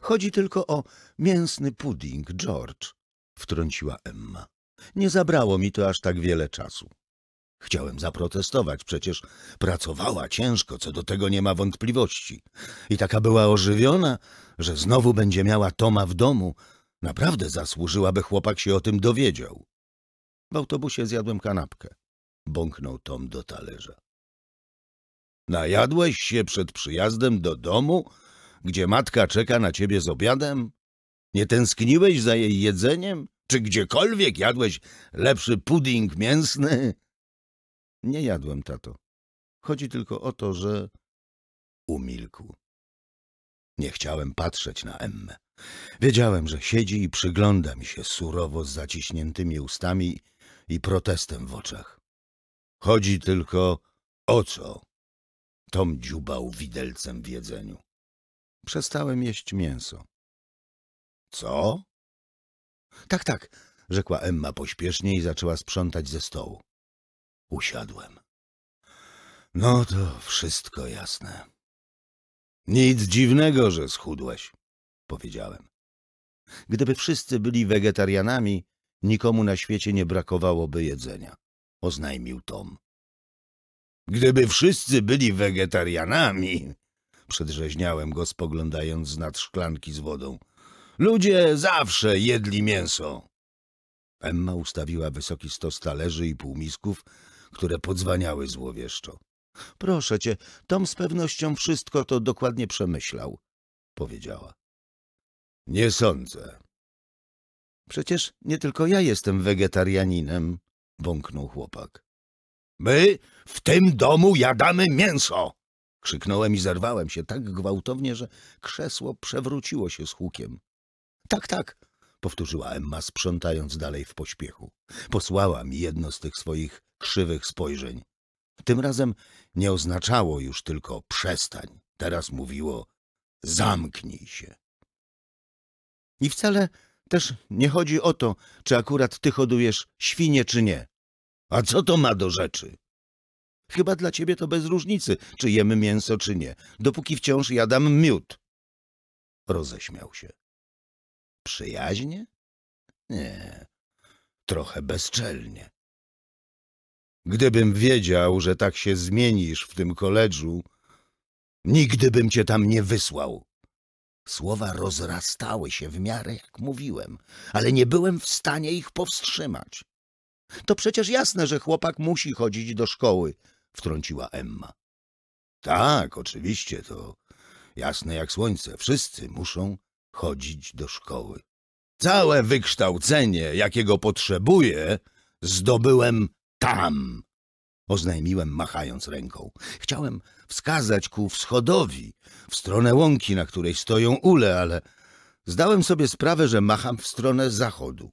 Chodzi tylko o mięsny pudding, George, wtrąciła Emma. Nie zabrało mi to aż tak wiele czasu. Chciałem zaprotestować, przecież pracowała ciężko, co do tego nie ma wątpliwości. I taka była ożywiona, że znowu będzie miała Toma w domu. Naprawdę zasłużyłaby chłopak się o tym dowiedział. W autobusie zjadłem kanapkę bąknął Tom do talerza. Najadłeś się przed przyjazdem do domu, gdzie matka czeka na ciebie z obiadem? Nie tęskniłeś za jej jedzeniem? Czy gdziekolwiek jadłeś lepszy pudding mięsny? Nie jadłem, tato. Chodzi tylko o to, że... Umilkł. Nie chciałem patrzeć na Emmę. Wiedziałem, że siedzi i przygląda mi się surowo z zaciśniętymi ustami i protestem w oczach. Chodzi tylko o co? Tom dziubał widelcem w jedzeniu. Przestałem jeść mięso. Co? Tak, tak, rzekła Emma pośpiesznie i zaczęła sprzątać ze stołu. Usiadłem. No to wszystko jasne. Nic dziwnego, że schudłeś, powiedziałem. Gdyby wszyscy byli wegetarianami, nikomu na świecie nie brakowałoby jedzenia oznajmił Tom. Gdyby wszyscy byli wegetarianami, przedrzeźniałem go spoglądając z nad szklanki z wodą. Ludzie zawsze jedli mięso. Emma ustawiła wysoki stos talerzy i półmisków, które podzwaniały złowieszczo. Proszę cię, Tom z pewnością wszystko to dokładnie przemyślał, powiedziała. Nie sądzę. Przecież nie tylko ja jestem wegetarianinem, bąknął chłopak. My w tym domu jadamy mięso! Krzyknąłem i zerwałem się tak gwałtownie, że krzesło przewróciło się z hukiem. Tak, tak, powtórzyła Emma, sprzątając dalej w pośpiechu. Posłała mi jedno z tych swoich krzywych spojrzeń. Tym razem nie oznaczało już tylko przestań. Teraz mówiło zamknij się. I wcale też nie chodzi o to, czy akurat ty hodujesz świnie, czy nie. A co to ma do rzeczy? Chyba dla ciebie to bez różnicy, czy jemy mięso, czy nie, dopóki wciąż jadam miód. Roześmiał się. Przyjaźnie? Nie, trochę bezczelnie. Gdybym wiedział, że tak się zmienisz w tym koledżu, nigdy bym cię tam nie wysłał. Słowa rozrastały się w miarę jak mówiłem, ale nie byłem w stanie ich powstrzymać. To przecież jasne, że chłopak musi chodzić do szkoły, wtrąciła Emma. Tak, oczywiście, to jasne jak słońce. Wszyscy muszą chodzić do szkoły. Całe wykształcenie, jakiego potrzebuję, zdobyłem tam, oznajmiłem machając ręką. Chciałem wskazać ku wschodowi, w stronę łąki, na której stoją ule, ale zdałem sobie sprawę, że macham w stronę zachodu.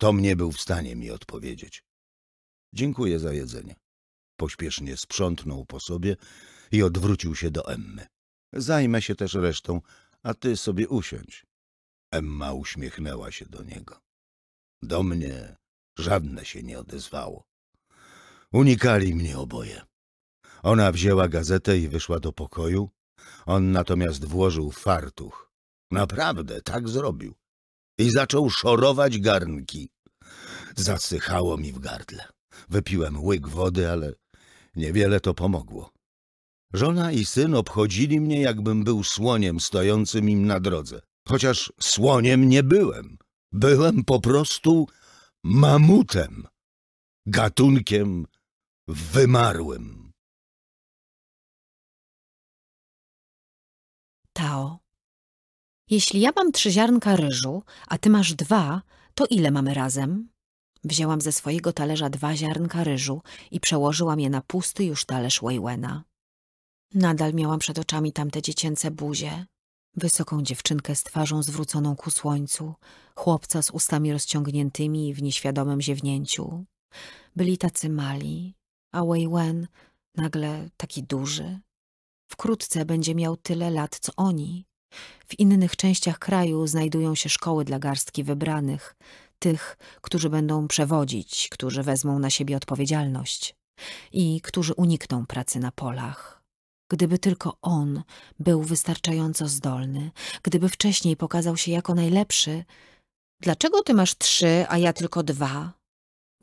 Tom nie był w stanie mi odpowiedzieć. Dziękuję za jedzenie. Pośpiesznie sprzątnął po sobie i odwrócił się do Emmy. Zajmę się też resztą, a ty sobie usiądź. Emma uśmiechnęła się do niego. Do mnie żadne się nie odezwało. Unikali mnie oboje. Ona wzięła gazetę i wyszła do pokoju. On natomiast włożył fartuch. Naprawdę, tak zrobił. I zaczął szorować garnki. Zasychało mi w gardle. Wypiłem łyk wody, ale niewiele to pomogło. Żona i syn obchodzili mnie, jakbym był słoniem stojącym im na drodze. Chociaż słoniem nie byłem. Byłem po prostu mamutem, gatunkiem wymarłym. Tao. Jeśli ja mam trzy ziarnka ryżu, a ty masz dwa, to ile mamy razem? Wzięłam ze swojego talerza dwa ziarnka ryżu i przełożyłam je na pusty już talerz Weiwena. Nadal miałam przed oczami tamte dziecięce buzie. Wysoką dziewczynkę z twarzą zwróconą ku słońcu, chłopca z ustami rozciągniętymi i w nieświadomym ziewnięciu. Byli tacy mali, a Weiwen nagle taki duży. Wkrótce będzie miał tyle lat, co oni. W innych częściach kraju znajdują się szkoły dla garstki wybranych, tych, którzy będą przewodzić, którzy wezmą na siebie odpowiedzialność i którzy unikną pracy na polach. Gdyby tylko on był wystarczająco zdolny, gdyby wcześniej pokazał się jako najlepszy, dlaczego ty masz trzy, a ja tylko dwa?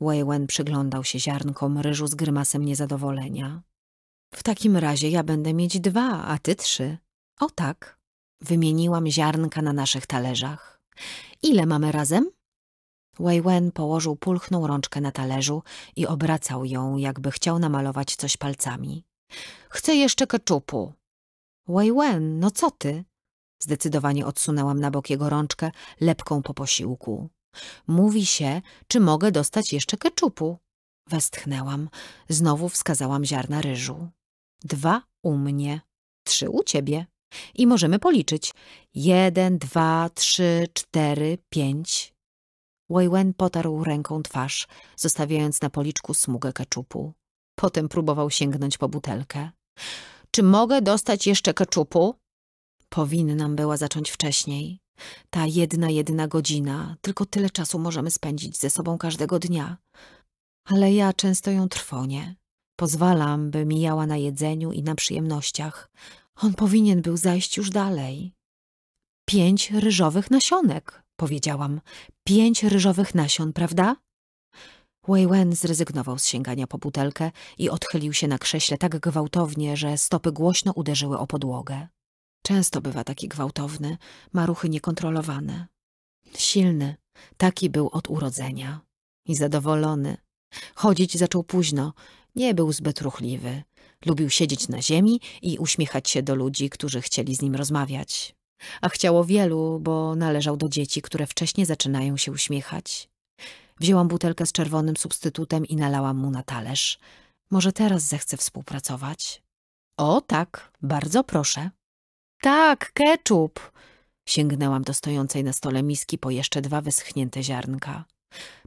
Wei przyglądał się ziarnkom ryżu z grymasem niezadowolenia. W takim razie ja będę mieć dwa, a ty trzy. O tak. Wymieniłam ziarnka na naszych talerzach. Ile mamy razem? Wei Wen położył pulchną rączkę na talerzu i obracał ją, jakby chciał namalować coś palcami. Chcę jeszcze keczupu. Wei Wen, no co ty? Zdecydowanie odsunęłam na bok jego rączkę, lepką po posiłku. Mówi się, czy mogę dostać jeszcze keczupu. Westchnęłam, znowu wskazałam ziarna ryżu dwa u mnie, trzy u ciebie. I możemy policzyć. Jeden, dwa, trzy, cztery, pięć. Weiwen potarł ręką twarz, zostawiając na policzku smugę keczupu. Potem próbował sięgnąć po butelkę. Czy mogę dostać jeszcze keczupu? Powinnam była zacząć wcześniej. Ta jedna, jedna godzina, tylko tyle czasu możemy spędzić ze sobą każdego dnia. Ale ja często ją trwonię. Pozwalam, by mijała na jedzeniu i na przyjemnościach. On powinien był zajść już dalej. Pięć ryżowych nasionek, powiedziałam. Pięć ryżowych nasion, prawda? Wei Wen zrezygnował z sięgania po butelkę i odchylił się na krześle tak gwałtownie, że stopy głośno uderzyły o podłogę. Często bywa taki gwałtowny, ma ruchy niekontrolowane. Silny, taki był od urodzenia. I zadowolony. Chodzić zaczął późno nie był zbyt ruchliwy. Lubił siedzieć na ziemi i uśmiechać się do ludzi, którzy chcieli z nim rozmawiać. A chciało wielu, bo należał do dzieci, które wcześniej zaczynają się uśmiechać. Wzięłam butelkę z czerwonym substytutem i nalałam mu na talerz. Może teraz zechce współpracować? O, tak, bardzo proszę. Tak, ketchup. Sięgnęłam do stojącej na stole miski po jeszcze dwa wyschnięte ziarnka.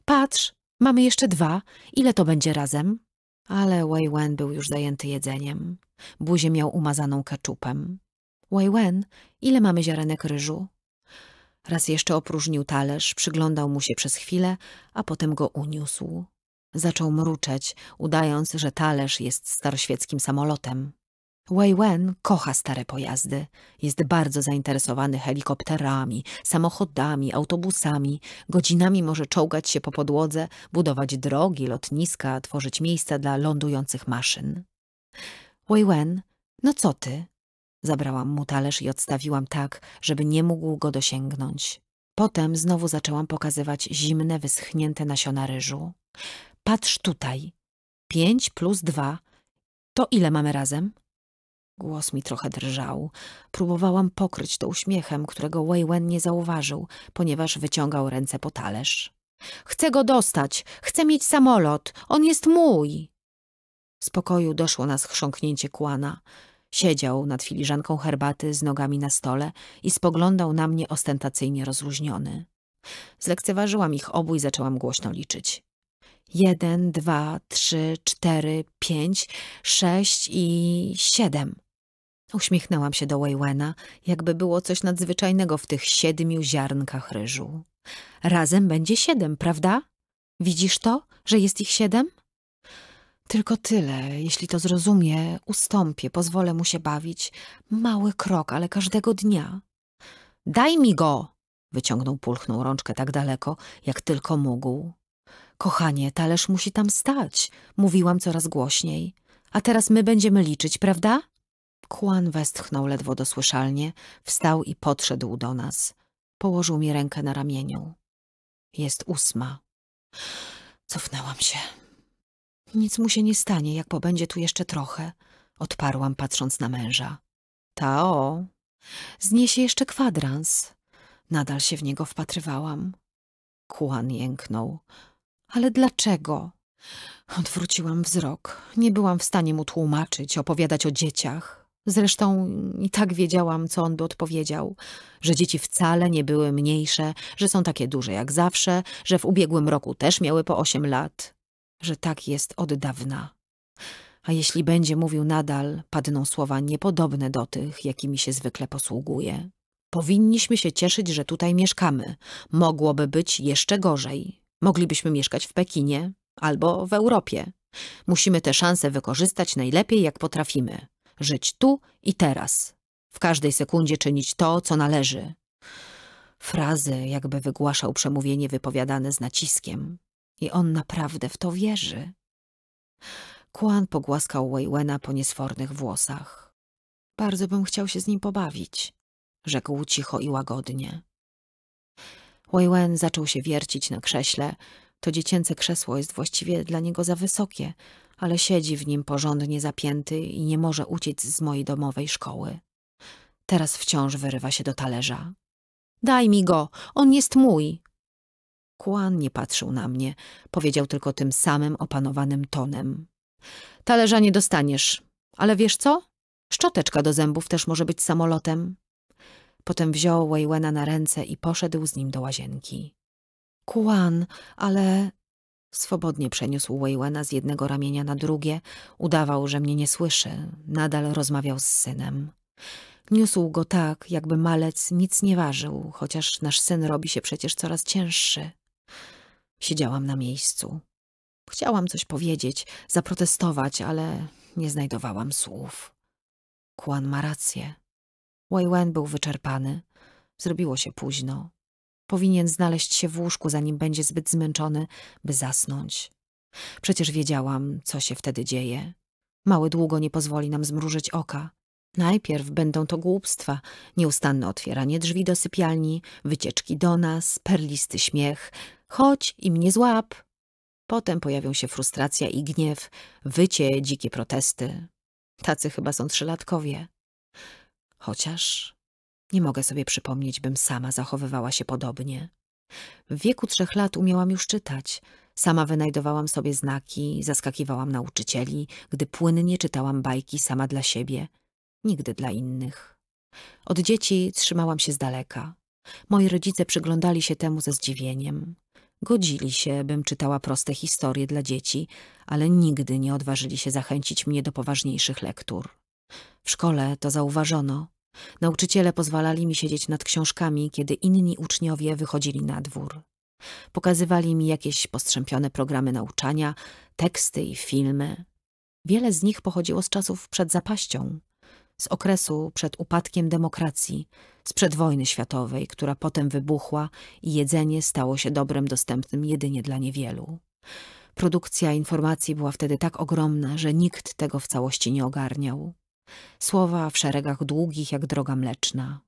Patrz, mamy jeszcze dwa. Ile to będzie razem? Ale Wei Wen był już zajęty jedzeniem. Buzię miał umazaną keczupem. Wei Wen, ile mamy ziarenek ryżu? Raz jeszcze opróżnił talerz, przyglądał mu się przez chwilę, a potem go uniósł. Zaczął mruczeć, udając, że talerz jest staroświeckim samolotem. Wei Wen kocha stare pojazdy. Jest bardzo zainteresowany helikopterami, samochodami, autobusami. Godzinami może czołgać się po podłodze, budować drogi, lotniska, tworzyć miejsca dla lądujących maszyn. Wei Wen, no co ty? Zabrałam mu talerz i odstawiłam tak, żeby nie mógł go dosięgnąć. Potem znowu zaczęłam pokazywać zimne, wyschnięte nasiona ryżu. Patrz tutaj. Pięć plus dwa. To ile mamy razem? Głos mi trochę drżał. Próbowałam pokryć to uśmiechem, którego Wei nie zauważył, ponieważ wyciągał ręce po talerz. Chcę go dostać! Chcę mieć samolot! On jest mój! Z pokoju doszło nas chrząknięcie kłana. Siedział nad filiżanką herbaty z nogami na stole i spoglądał na mnie ostentacyjnie rozluźniony. Zlekceważyłam ich obu i zaczęłam głośno liczyć. Jeden, dwa, trzy, cztery, pięć, sześć i siedem. Uśmiechnęłam się do Wejwena, jakby było coś nadzwyczajnego w tych siedmiu ziarnkach ryżu. Razem będzie siedem, prawda? Widzisz to, że jest ich siedem? Tylko tyle, jeśli to zrozumie, ustąpię, pozwolę mu się bawić. Mały krok, ale każdego dnia. Daj mi go! Wyciągnął pulchną rączkę tak daleko, jak tylko mógł. Kochanie, talerz musi tam stać, mówiłam coraz głośniej. A teraz my będziemy liczyć, prawda? Kłan westchnął ledwo dosłyszalnie, wstał i podszedł do nas. Położył mi rękę na ramieniu. Jest ósma. Cofnęłam się. Nic mu się nie stanie, jak pobędzie tu jeszcze trochę, odparłam patrząc na męża. Tao, zniesie jeszcze kwadrans. Nadal się w niego wpatrywałam. Kłan jęknął. Ale dlaczego? Odwróciłam wzrok. Nie byłam w stanie mu tłumaczyć, opowiadać o dzieciach, Zresztą i tak wiedziałam, co on by odpowiedział, że dzieci wcale nie były mniejsze, że są takie duże jak zawsze, że w ubiegłym roku też miały po osiem lat, że tak jest od dawna. A jeśli będzie mówił nadal, padną słowa niepodobne do tych, jakimi się zwykle posługuje. Powinniśmy się cieszyć, że tutaj mieszkamy. Mogłoby być jeszcze gorzej. Moglibyśmy mieszkać w Pekinie albo w Europie. Musimy te szanse wykorzystać najlepiej, jak potrafimy żyć tu i teraz. W każdej sekundzie czynić to, co należy. Frazy jakby wygłaszał przemówienie wypowiadane z naciskiem. I on naprawdę w to wierzy. Kwan pogłaskał Waywena po niesfornych włosach. Bardzo bym chciał się z nim pobawić, rzekł cicho i łagodnie. Weiwen zaczął się wiercić na krześle. To dziecięce krzesło jest właściwie dla niego za wysokie, ale siedzi w nim porządnie zapięty i nie może uciec z mojej domowej szkoły. Teraz wciąż wyrywa się do talerza. Daj mi go, on jest mój. Kuan nie patrzył na mnie, powiedział tylko tym samym opanowanym tonem. Talerza nie dostaniesz, ale wiesz co? Szczoteczka do zębów też może być samolotem. Potem wziął Wejwena na ręce i poszedł z nim do łazienki. Kuan, ale Swobodnie przeniósł Weiwena z jednego ramienia na drugie, udawał, że mnie nie słyszy, nadal rozmawiał z synem. Niósł go tak, jakby malec nic nie ważył, chociaż nasz syn robi się przecież coraz cięższy. Siedziałam na miejscu. Chciałam coś powiedzieć, zaprotestować, ale nie znajdowałam słów. Kwan ma rację. Weiwen był wyczerpany. Zrobiło się późno. Powinien znaleźć się w łóżku, zanim będzie zbyt zmęczony, by zasnąć. Przecież wiedziałam, co się wtedy dzieje. Mały długo nie pozwoli nam zmrużyć oka. Najpierw będą to głupstwa, nieustanne otwieranie drzwi do sypialni, wycieczki do nas, perlisty śmiech. Chodź i mnie złap. Potem pojawią się frustracja i gniew, wycie, dzikie protesty. Tacy chyba są trzylatkowie. Chociaż nie mogę sobie przypomnieć, bym sama zachowywała się podobnie. W wieku trzech lat umiałam już czytać. Sama wynajdowałam sobie znaki, zaskakiwałam nauczycieli, gdy płynnie czytałam bajki sama dla siebie, nigdy dla innych. Od dzieci trzymałam się z daleka. Moi rodzice przyglądali się temu ze zdziwieniem. Godzili się, bym czytała proste historie dla dzieci, ale nigdy nie odważyli się zachęcić mnie do poważniejszych lektur. W szkole to zauważono. Nauczyciele pozwalali mi siedzieć nad książkami, kiedy inni uczniowie wychodzili na dwór. Pokazywali mi jakieś postrzępione programy nauczania, teksty i filmy. Wiele z nich pochodziło z czasów przed zapaścią, z okresu przed upadkiem demokracji, sprzed wojny światowej, która potem wybuchła i jedzenie stało się dobrem dostępnym jedynie dla niewielu. Produkcja informacji była wtedy tak ogromna, że nikt tego w całości nie ogarniał. Słowa w szeregach długich jak droga mleczna.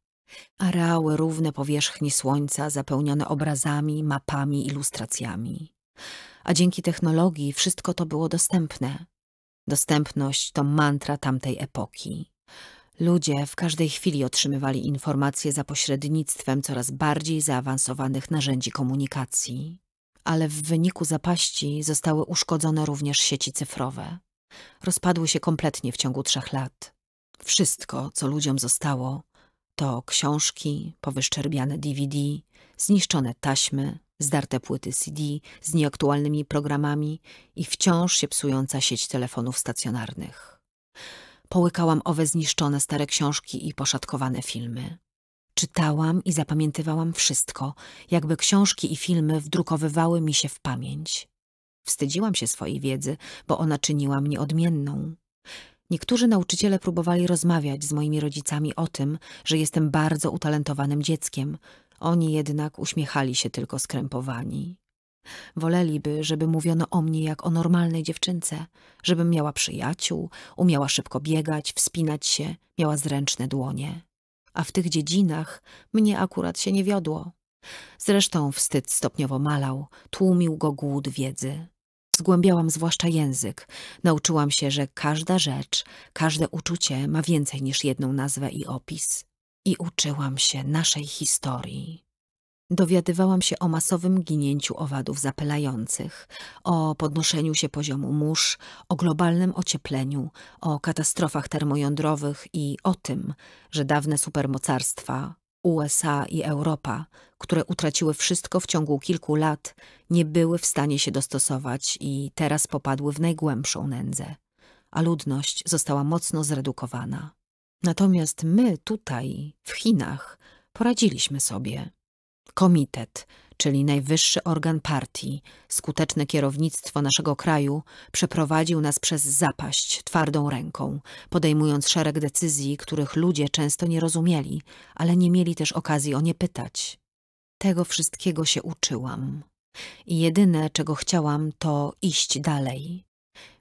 Areały równe powierzchni słońca zapełnione obrazami, mapami, ilustracjami. A dzięki technologii wszystko to było dostępne. Dostępność to mantra tamtej epoki. Ludzie w każdej chwili otrzymywali informacje za pośrednictwem coraz bardziej zaawansowanych narzędzi komunikacji. Ale w wyniku zapaści zostały uszkodzone również sieci cyfrowe rozpadły się kompletnie w ciągu trzech lat. Wszystko, co ludziom zostało, to książki, powyszczerbiane DVD, zniszczone taśmy, zdarte płyty CD z nieaktualnymi programami i wciąż się psująca sieć telefonów stacjonarnych. Połykałam owe zniszczone stare książki i poszatkowane filmy. Czytałam i zapamiętywałam wszystko, jakby książki i filmy wdrukowywały mi się w pamięć. Wstydziłam się swojej wiedzy, bo ona czyniła mnie odmienną. Niektórzy nauczyciele próbowali rozmawiać z moimi rodzicami o tym, że jestem bardzo utalentowanym dzieckiem. Oni jednak uśmiechali się tylko skrępowani. Woleliby, żeby mówiono o mnie jak o normalnej dziewczynce, żebym miała przyjaciół, umiała szybko biegać, wspinać się, miała zręczne dłonie. A w tych dziedzinach mnie akurat się nie wiodło. Zresztą wstyd stopniowo malał, tłumił go głód wiedzy. Zgłębiałam zwłaszcza język. Nauczyłam się, że każda rzecz, każde uczucie ma więcej niż jedną nazwę i opis. I uczyłam się naszej historii. Dowiadywałam się o masowym ginięciu owadów zapylających, o podnoszeniu się poziomu mórz, o globalnym ociepleniu, o katastrofach termojądrowych i o tym, że dawne supermocarstwa USA i Europa, które utraciły wszystko w ciągu kilku lat, nie były w stanie się dostosować i teraz popadły w najgłębszą nędzę, a ludność została mocno zredukowana. Natomiast my tutaj, w Chinach, poradziliśmy sobie. Komitet czyli najwyższy organ partii, skuteczne kierownictwo naszego kraju, przeprowadził nas przez zapaść twardą ręką, podejmując szereg decyzji, których ludzie często nie rozumieli, ale nie mieli też okazji o nie pytać. Tego wszystkiego się uczyłam. I jedyne, czego chciałam, to iść dalej.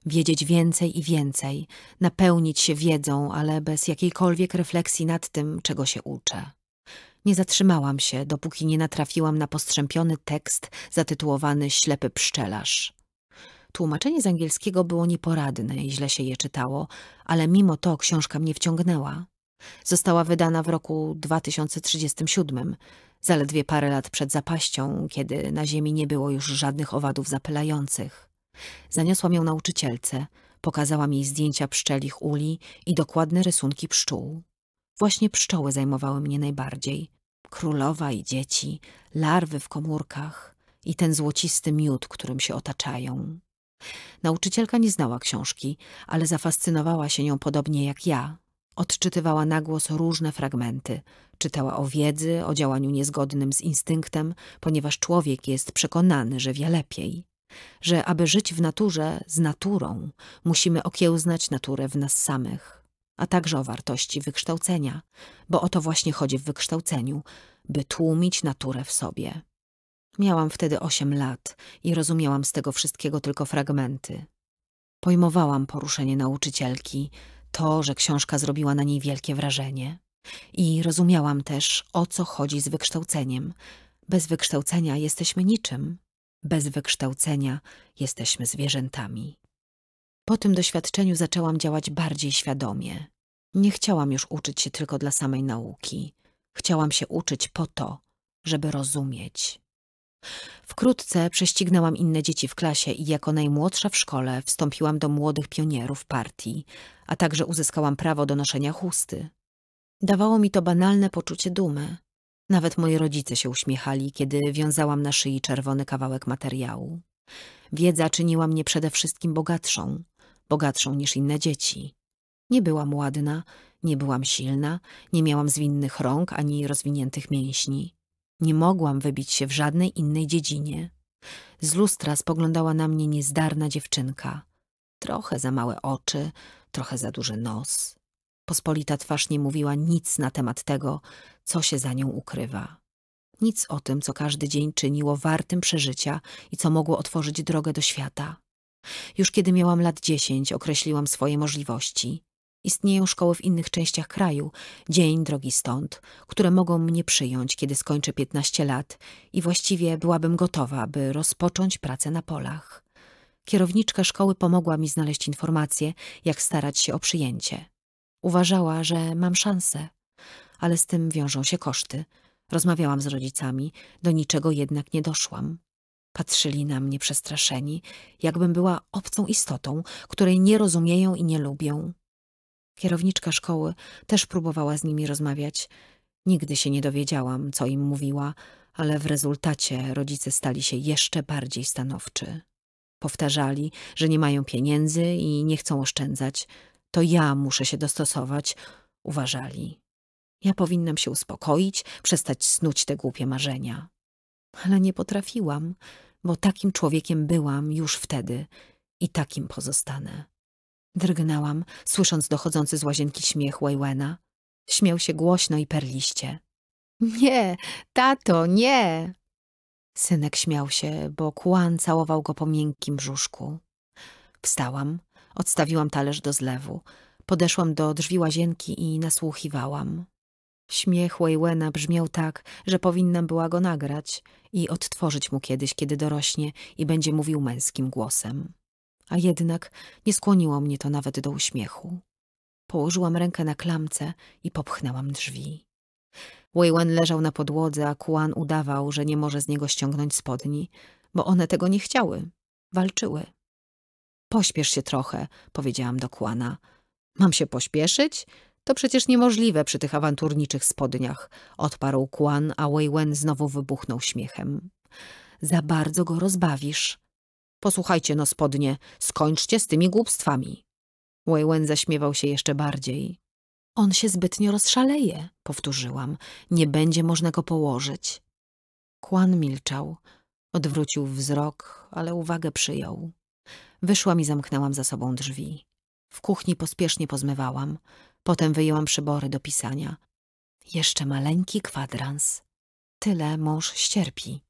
Wiedzieć więcej i więcej, napełnić się wiedzą, ale bez jakiejkolwiek refleksji nad tym, czego się uczę. Nie zatrzymałam się, dopóki nie natrafiłam na postrzępiony tekst zatytułowany Ślepy pszczelarz. Tłumaczenie z angielskiego było nieporadne i źle się je czytało, ale mimo to książka mnie wciągnęła. Została wydana w roku 2037, zaledwie parę lat przed zapaścią, kiedy na ziemi nie było już żadnych owadów zapylających. Zaniosłam ją nauczycielce, pokazałam jej zdjęcia pszczelich uli i dokładne rysunki pszczół. Właśnie pszczoły zajmowały mnie najbardziej. Królowa i dzieci, larwy w komórkach i ten złocisty miód, którym się otaczają. Nauczycielka nie znała książki, ale zafascynowała się nią podobnie jak ja. Odczytywała na głos różne fragmenty. Czytała o wiedzy, o działaniu niezgodnym z instynktem, ponieważ człowiek jest przekonany, że wie lepiej. Że aby żyć w naturze z naturą, musimy okiełznać naturę w nas samych a także o wartości wykształcenia, bo o to właśnie chodzi w wykształceniu, by tłumić naturę w sobie. Miałam wtedy osiem lat i rozumiałam z tego wszystkiego tylko fragmenty. Pojmowałam poruszenie nauczycielki, to, że książka zrobiła na niej wielkie wrażenie. I rozumiałam też, o co chodzi z wykształceniem. Bez wykształcenia jesteśmy niczym. Bez wykształcenia jesteśmy zwierzętami. Po tym doświadczeniu zaczęłam działać bardziej świadomie. Nie chciałam już uczyć się tylko dla samej nauki. Chciałam się uczyć po to, żeby rozumieć. Wkrótce prześcignęłam inne dzieci w klasie i jako najmłodsza w szkole wstąpiłam do młodych pionierów partii, a także uzyskałam prawo do noszenia chusty. Dawało mi to banalne poczucie dumy. Nawet moi rodzice się uśmiechali, kiedy wiązałam na szyi czerwony kawałek materiału. Wiedza czyniła mnie przede wszystkim bogatszą, bogatszą niż inne dzieci. Nie byłam ładna, nie byłam silna, nie miałam zwinnych rąk ani rozwiniętych mięśni. Nie mogłam wybić się w żadnej innej dziedzinie. Z lustra spoglądała na mnie niezdarna dziewczynka. Trochę za małe oczy, trochę za duży nos. Pospolita twarz nie mówiła nic na temat tego, co się za nią ukrywa. Nic o tym, co każdy dzień czyniło wartym przeżycia i co mogło otworzyć drogę do świata. Już kiedy miałam lat dziesięć, określiłam swoje możliwości. Istnieją szkoły w innych częściach kraju, dzień drogi stąd, które mogą mnie przyjąć, kiedy skończę piętnaście lat i właściwie byłabym gotowa, by rozpocząć pracę na polach. Kierowniczka szkoły pomogła mi znaleźć informacje, jak starać się o przyjęcie. Uważała, że mam szansę, ale z tym wiążą się koszty. Rozmawiałam z rodzicami, do niczego jednak nie doszłam. Patrzyli na mnie przestraszeni, jakbym była obcą istotą, której nie rozumieją i nie lubią. Kierowniczka szkoły też próbowała z nimi rozmawiać. Nigdy się nie dowiedziałam, co im mówiła, ale w rezultacie rodzice stali się jeszcze bardziej stanowczy. Powtarzali, że nie mają pieniędzy i nie chcą oszczędzać. To ja muszę się dostosować, uważali. Ja powinnam się uspokoić, przestać snuć te głupie marzenia. Ale nie potrafiłam bo takim człowiekiem byłam już wtedy i takim pozostanę. Drgnęłam, słysząc dochodzący z łazienki śmiech Waywena. Śmiał się głośno i perliście. Nie, tato, nie! Synek śmiał się, bo Kłan całował go po miękkim brzuszku. Wstałam, odstawiłam talerz do zlewu. Podeszłam do drzwi łazienki i nasłuchiwałam. Śmiech Waywena brzmiał tak, że powinnam była go nagrać i odtworzyć mu kiedyś, kiedy dorośnie i będzie mówił męskim głosem. A jednak nie skłoniło mnie to nawet do uśmiechu. Położyłam rękę na klamce i popchnęłam drzwi. Waywan leżał na podłodze, a Kuan udawał, że nie może z niego ściągnąć spodni, bo one tego nie chciały. Walczyły. Pośpiesz się trochę, powiedziałam do Kuana. Mam się pośpieszyć? To przecież niemożliwe przy tych awanturniczych spodniach, odparł Kwan, a Weiwen znowu wybuchnął śmiechem. Za bardzo go rozbawisz. Posłuchajcie no spodnie, skończcie z tymi głupstwami. Weiwen zaśmiewał się jeszcze bardziej. On się zbytnio rozszaleje, powtórzyłam. Nie będzie można go położyć. Kwan milczał. Odwrócił wzrok, ale uwagę przyjął. Wyszłam i zamknęłam za sobą drzwi. W kuchni pospiesznie pozmywałam. Potem wyjęłam przybory do pisania. Jeszcze maleńki kwadrans. Tyle mąż ścierpi.